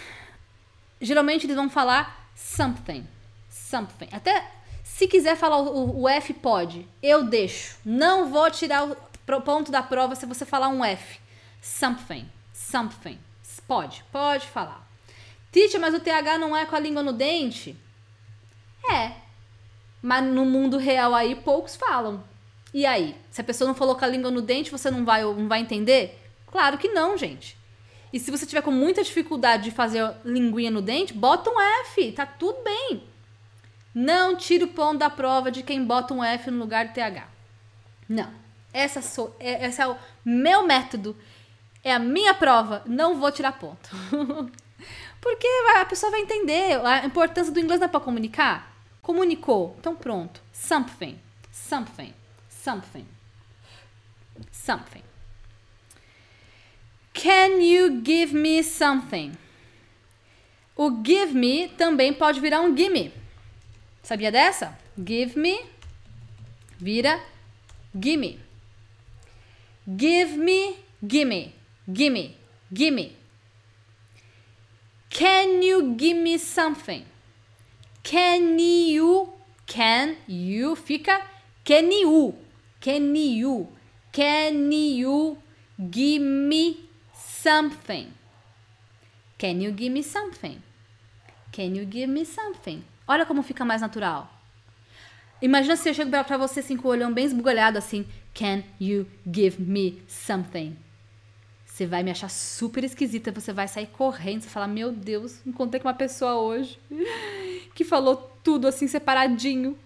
geralmente eles vão falar something, something. Até se quiser falar o, o F, pode. Eu deixo. Não vou tirar o ponto da prova se você falar um F. Something something. Pode, pode falar. Teacher, mas o TH não é com a língua no dente? É. Mas no mundo real aí poucos falam. E aí? Se a pessoa não falou com a língua no dente, você não vai, não vai entender? Claro que não, gente. E se você tiver com muita dificuldade de fazer linguinha no dente, bota um F, tá tudo bem. Não tira o pão da prova de quem bota um F no lugar do TH. Não. Essa sou, é, esse é o meu método é a minha prova, não vou tirar ponto. Porque a pessoa vai entender a importância do inglês dá para comunicar. Comunicou, então pronto. Something, something, something, something. Can you give me something? O give me também pode virar um gimme. Sabia dessa? Give me vira gimme. Give me, gimme. Gimme, gimme. Can you give me something? Can you, can you, fica can you, can you, can you give me something? Can you give me something? Can you give me something? Olha como fica mais natural. Imagina se eu chego pra você assim com o olhão bem esbugalhado assim. Can you give me something? Você vai me achar super esquisita, você vai sair correndo, você falar: Meu Deus, encontrei com uma pessoa hoje que falou tudo assim separadinho.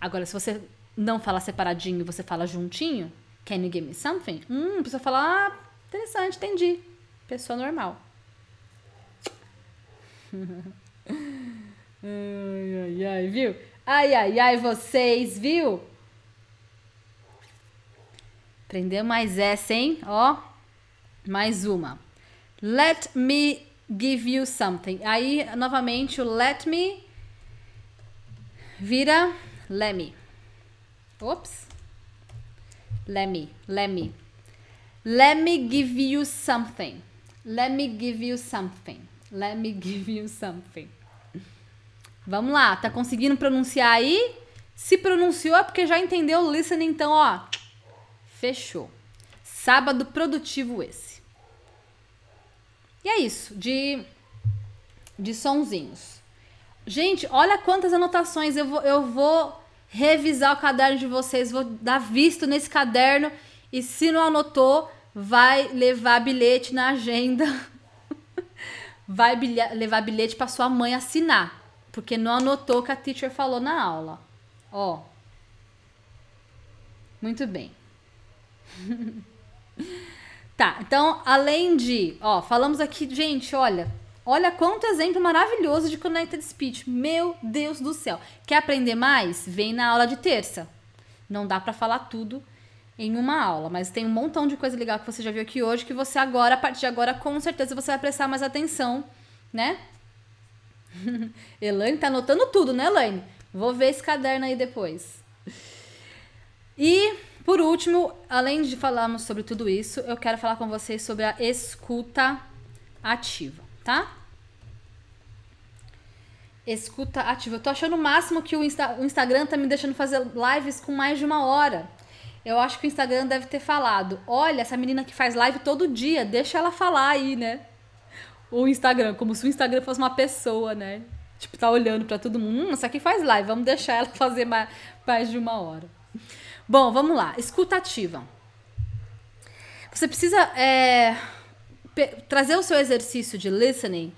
Agora, se você não fala separadinho, você fala juntinho, can you give me something? Hum, a pessoa fala: Ah, interessante, entendi. Pessoa normal. ai, ai, ai, viu? Ai, ai, ai, vocês, viu? Prendeu mais essa, hein? Ó. Mais uma. Let me give you something. Aí, novamente, o let me vira let me. Ops. Let me, let me. Let me give you something. Let me give you something. Let me give you something. Vamos lá, tá conseguindo pronunciar aí? Se pronunciou é porque já entendeu o listening, então, ó. Fechou. Sábado produtivo esse. E é isso, de, de sonzinhos. Gente, olha quantas anotações eu vou, eu vou revisar o caderno de vocês, vou dar visto nesse caderno e se não anotou, vai levar bilhete na agenda. vai bilha, levar bilhete para sua mãe assinar, porque não anotou o que a teacher falou na aula. Ó. Muito bem. Tá, então, além de, ó, falamos aqui, gente, olha, olha quanto exemplo maravilhoso de Connected Speech. Meu Deus do céu. Quer aprender mais? Vem na aula de terça. Não dá para falar tudo em uma aula, mas tem um montão de coisa legal que você já viu aqui hoje que você agora, a partir de agora, com certeza você vai prestar mais atenção, né? Elaine tá anotando tudo, né, Elaine? Vou ver esse caderno aí depois. E por último, além de falarmos sobre tudo isso, eu quero falar com vocês sobre a escuta ativa, tá? Escuta ativa. Eu tô achando o máximo que o, Insta o Instagram tá me deixando fazer lives com mais de uma hora. Eu acho que o Instagram deve ter falado: olha, essa menina que faz live todo dia, deixa ela falar aí, né? O Instagram, como se o Instagram fosse uma pessoa, né? Tipo, tá olhando para todo mundo. Hum, essa aqui faz live, vamos deixar ela fazer mais, mais de uma hora. Bom, vamos lá. Escuta ativa. Você precisa é, trazer o seu exercício de listening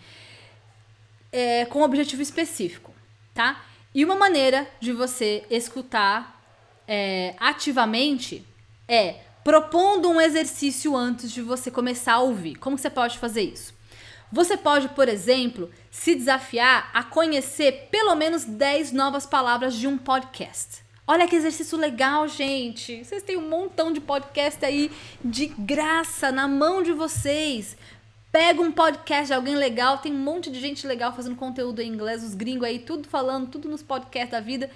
é, com um objetivo específico, tá? E uma maneira de você escutar é, ativamente é propondo um exercício antes de você começar a ouvir. Como você pode fazer isso? Você pode, por exemplo, se desafiar a conhecer pelo menos 10 novas palavras de um podcast. Olha que exercício legal, gente. Vocês têm um montão de podcast aí de graça na mão de vocês. Pega um podcast de alguém legal, tem um monte de gente legal fazendo conteúdo em inglês, os gringos aí, tudo falando, tudo nos podcasts da vida.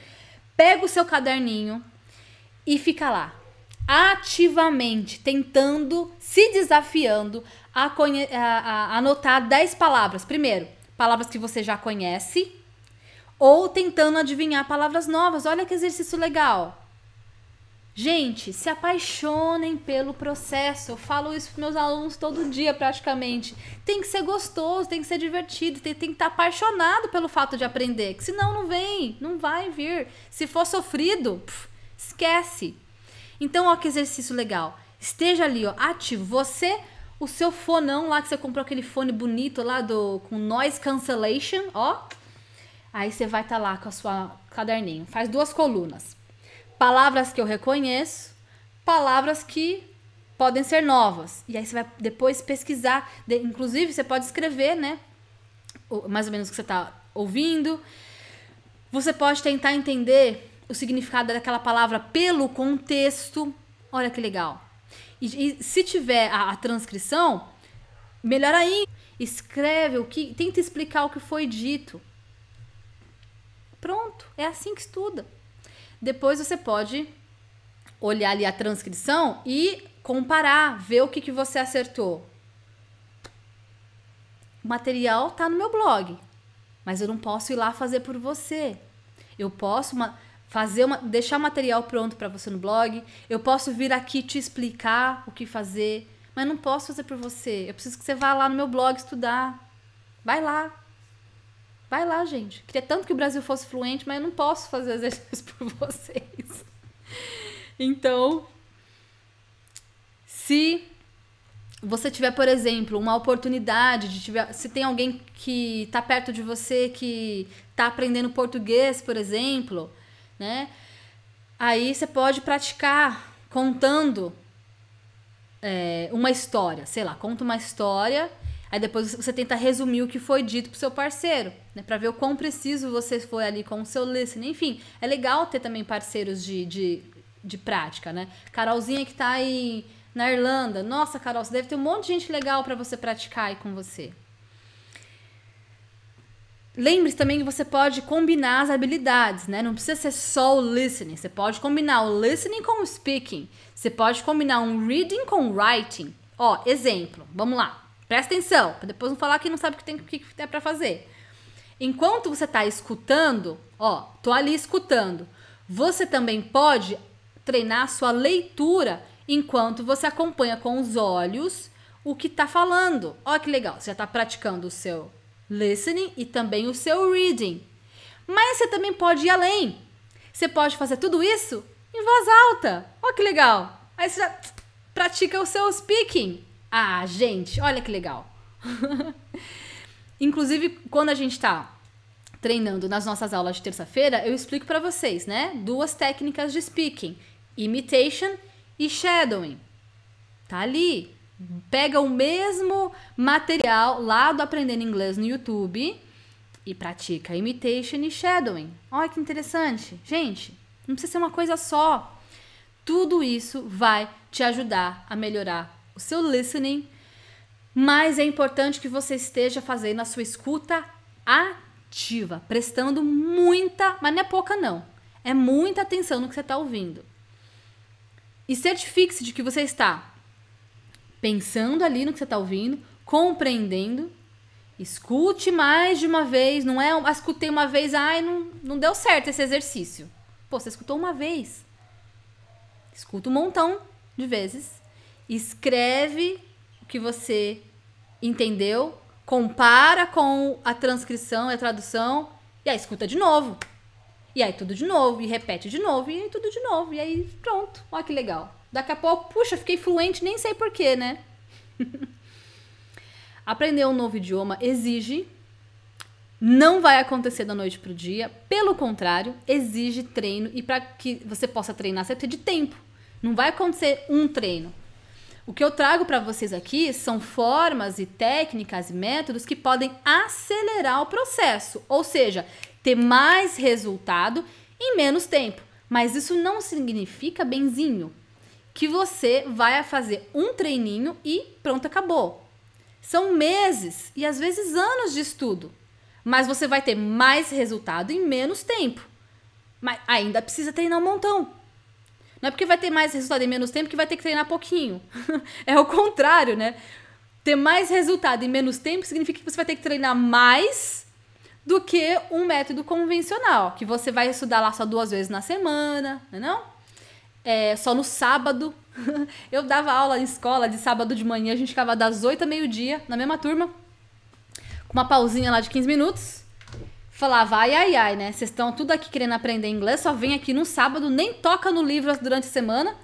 Pega o seu caderninho e fica lá, ativamente tentando, se desafiando a, a, a anotar 10 palavras. Primeiro, palavras que você já conhece, ou tentando adivinhar palavras novas. Olha que exercício legal. Gente, se apaixonem pelo processo. Eu falo isso para meus alunos todo dia, praticamente. Tem que ser gostoso, tem que ser divertido, tem, tem que estar tá apaixonado pelo fato de aprender. Que senão não vem, não vai vir. Se for sofrido, pff, esquece. Então, ó, que exercício legal. Esteja ali, ó, ativo. Você, o seu fonão lá que você comprou aquele fone bonito lá do com noise cancellation, ó Aí você vai estar tá lá com a sua caderninho. Faz duas colunas. Palavras que eu reconheço, palavras que podem ser novas. E aí você vai depois pesquisar. De, inclusive, você pode escrever, né? O, mais ou menos o que você está ouvindo. Você pode tentar entender o significado daquela palavra pelo contexto. Olha que legal. E, e se tiver a, a transcrição, melhor ainda. Escreve o que. Tenta explicar o que foi dito. Pronto, é assim que estuda. Depois você pode olhar ali a transcrição e comparar, ver o que, que você acertou. O material tá no meu blog, mas eu não posso ir lá fazer por você. Eu posso uma, fazer uma, deixar o material pronto para você no blog, eu posso vir aqui te explicar o que fazer, mas não posso fazer por você. Eu preciso que você vá lá no meu blog estudar. Vai lá, Vai lá, gente. Queria tanto que o Brasil fosse fluente, mas eu não posso fazer exercícios por vocês. Então, se você tiver, por exemplo, uma oportunidade de tiver, se tem alguém que está perto de você que está aprendendo português, por exemplo, né? Aí você pode praticar contando é, uma história, sei lá, conta uma história Aí depois você tenta resumir o que foi dito pro seu parceiro, né? Pra ver o quão preciso você foi ali com o seu listening. Enfim, é legal ter também parceiros de, de, de prática, né? Carolzinha que tá aí na Irlanda. Nossa, Carol, você deve ter um monte de gente legal para você praticar aí com você. Lembre-se também que você pode combinar as habilidades, né? Não precisa ser só o listening. Você pode combinar o listening com o speaking. Você pode combinar um reading com writing. Ó, exemplo, vamos lá. Presta atenção, pra depois não falar que não sabe o que, tem, o que é para fazer. Enquanto você está escutando, ó, tô ali escutando. Você também pode treinar a sua leitura enquanto você acompanha com os olhos o que está falando. Ó, que legal, você já está praticando o seu listening e também o seu reading. Mas você também pode ir além. Você pode fazer tudo isso em voz alta. Ó, que legal. Aí você já pratica o seu speaking. Ah, gente, olha que legal. Inclusive, quando a gente está treinando nas nossas aulas de terça-feira, eu explico para vocês, né? Duas técnicas de speaking: imitation e shadowing. Tá ali. Pega o mesmo material lá do Aprendendo Inglês no YouTube e pratica imitation e shadowing. Olha que interessante. Gente, não precisa ser uma coisa só. Tudo isso vai te ajudar a melhorar o seu listening, mas é importante que você esteja fazendo a sua escuta ativa, prestando muita, mas não é pouca não, é muita atenção no que você está ouvindo. E certifique-se de que você está pensando ali no que você está ouvindo, compreendendo. Escute mais de uma vez, não é ah, escutei uma vez, ai, não, não deu certo esse exercício. Pô, você escutou uma vez. Escuta um montão de vezes escreve o que você entendeu, compara com a transcrição e a tradução, e aí escuta de novo. E aí tudo de novo, e repete de novo, e aí tudo de novo, e aí pronto. Olha que legal. Daqui a pouco, puxa, fiquei fluente, nem sei porquê, né? Aprender um novo idioma exige, não vai acontecer da noite para o dia, pelo contrário, exige treino e para que você possa treinar, você precisa de tempo. Não vai acontecer um treino. O que eu trago para vocês aqui são formas e técnicas e métodos que podem acelerar o processo, ou seja, ter mais resultado em menos tempo. Mas isso não significa, benzinho, que você vai fazer um treininho e pronto, acabou. São meses e às vezes anos de estudo, mas você vai ter mais resultado em menos tempo. Mas ainda precisa treinar um montão. Não é porque vai ter mais resultado em menos tempo que vai ter que treinar pouquinho. é o contrário, né? Ter mais resultado em menos tempo significa que você vai ter que treinar mais do que um método convencional, que você vai estudar lá só duas vezes na semana, não é não? É, só no sábado. Eu dava aula em escola de sábado de manhã, a gente ficava das 8 ao meio-dia, na mesma turma, com uma pausinha lá de 15 minutos falava, ai, ai, ai, né? Vocês estão tudo aqui querendo aprender inglês, só vem aqui no sábado, nem toca no livro durante a semana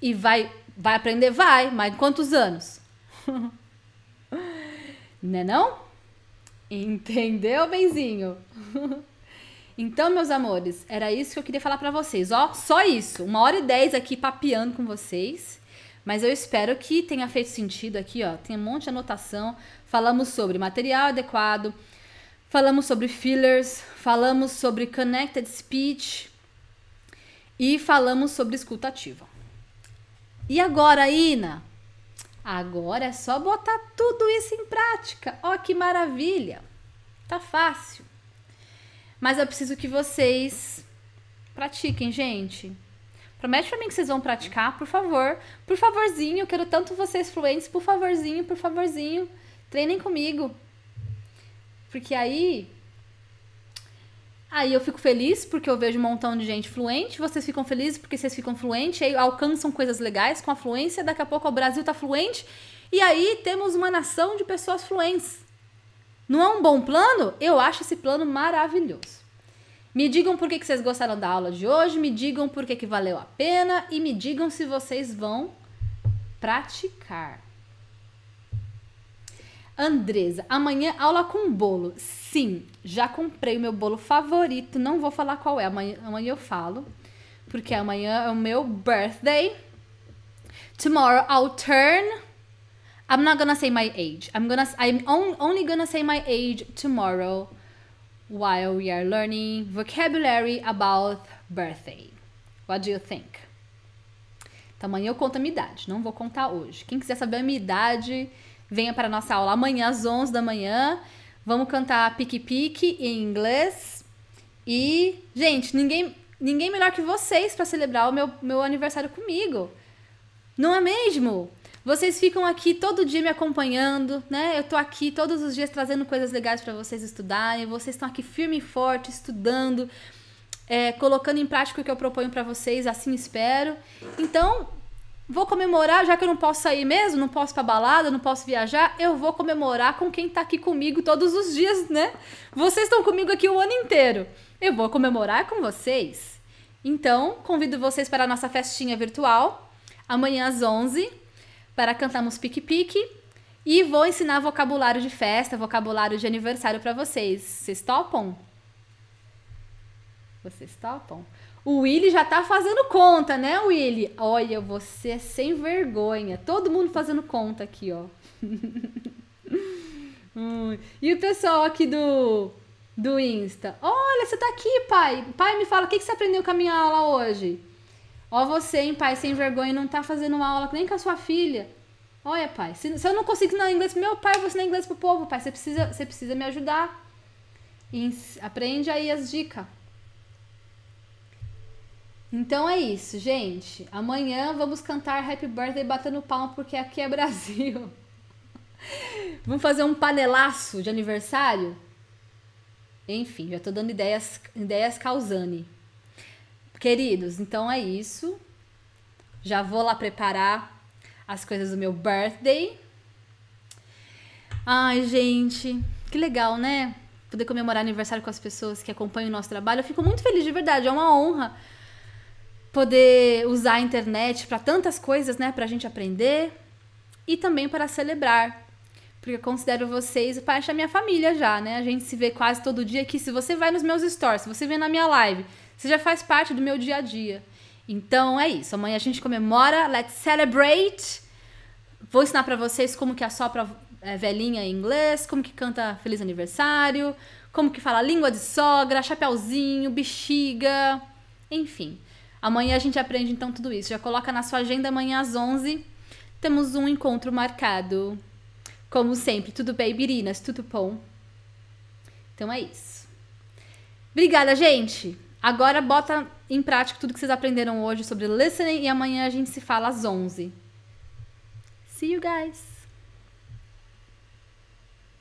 e vai, vai aprender, vai, mas quantos anos? né não? Entendeu, benzinho? então, meus amores, era isso que eu queria falar para vocês. Ó, só isso. Uma hora e dez aqui papeando com vocês. Mas eu espero que tenha feito sentido aqui, ó. Tem um monte de anotação. Falamos sobre material adequado, Falamos sobre fillers, falamos sobre connected speech e falamos sobre escutativa. E agora, Ina? Agora é só botar tudo isso em prática. Ó, oh, que maravilha! Tá fácil. Mas eu preciso que vocês pratiquem, gente. Promete para mim que vocês vão praticar, por favor. Por favorzinho, Eu quero tanto vocês fluentes, por favorzinho, por favorzinho. Treinem comigo. Porque aí. Aí eu fico feliz porque eu vejo um montão de gente fluente, vocês ficam felizes porque vocês ficam fluentes, aí alcançam coisas legais com a fluência, daqui a pouco o Brasil tá fluente, e aí temos uma nação de pessoas fluentes. Não é um bom plano? Eu acho esse plano maravilhoso. Me digam por que, que vocês gostaram da aula de hoje, me digam por que, que valeu a pena e me digam se vocês vão praticar. Andresa, amanhã aula com bolo. Sim, já comprei o meu bolo favorito. Não vou falar qual é, amanhã, amanhã eu falo. Porque amanhã é o meu birthday. Tomorrow I'll turn. I'm not gonna say my age. I'm gonna I'm only gonna say my age tomorrow while we are learning vocabulary about birthday. What do you think? Então, amanhã eu conto a minha idade, não vou contar hoje. Quem quiser saber a minha idade, Venha para a nossa aula amanhã às 11 da manhã. Vamos cantar Pique Pique em inglês. E, gente, ninguém, ninguém melhor que vocês para celebrar o meu, meu aniversário comigo. Não é mesmo? Vocês ficam aqui todo dia me acompanhando, né? Eu tô aqui todos os dias trazendo coisas legais para vocês estudarem. Vocês estão aqui firme e forte, estudando, é, colocando em prática o que eu proponho para vocês, assim espero. Então, Vou comemorar, já que eu não posso sair mesmo, não posso pra balada, não posso viajar, eu vou comemorar com quem tá aqui comigo todos os dias, né? Vocês estão comigo aqui o ano inteiro. Eu vou comemorar com vocês. Então, convido vocês para a nossa festinha virtual, amanhã às 11, para cantarmos pique-pique. E vou ensinar vocabulário de festa, vocabulário de aniversário para vocês. Vocês topam? Vocês topam? O Willy já tá fazendo conta, né, Willy? Olha, você é sem vergonha. Todo mundo fazendo conta aqui, ó. Hum. E o pessoal aqui do, do Insta? Olha, você tá aqui, pai. Pai, me fala, o que, que você aprendeu com a minha aula hoje? Ó, você, hein, pai, sem vergonha, não tá fazendo uma aula nem com a sua filha. Olha, pai, se, se eu não consigo ensinar inglês pro meu pai, eu vou ensinar inglês pro povo, pai. Você precisa, você precisa me ajudar. E aprende aí as dicas. Então é isso, gente. Amanhã vamos cantar Happy Birthday batendo palma, porque aqui é Brasil. vamos fazer um panelaço de aniversário? Enfim, já tô dando ideias, ideias causane. Queridos, então é isso. Já vou lá preparar as coisas do meu birthday. Ai, gente, que legal, né? Poder comemorar aniversário com as pessoas que acompanham o nosso trabalho. Eu fico muito feliz, de verdade. É uma honra poder usar a internet para tantas coisas, né, para a gente aprender e também para celebrar. Porque eu considero vocês parte da minha família já, né? A gente se vê quase todo dia aqui. Se você vai nos meus stories, se você vem na minha live, você já faz parte do meu dia a dia. Então é isso. Amanhã a gente comemora. Let's celebrate! Vou ensinar para vocês como que assopra é, velhinha em inglês, como que canta feliz aniversário, como que fala língua de sogra, chapéuzinho, bexiga, enfim. Amanhã a gente aprende então tudo isso. Já coloca na sua agenda amanhã às 11. Temos um encontro marcado. Como sempre, tudo bem, Birinas? Tudo bom? Então é isso. Obrigada, gente! Agora bota em prática tudo que vocês aprenderam hoje sobre listening e amanhã a gente se fala às 11. See you guys!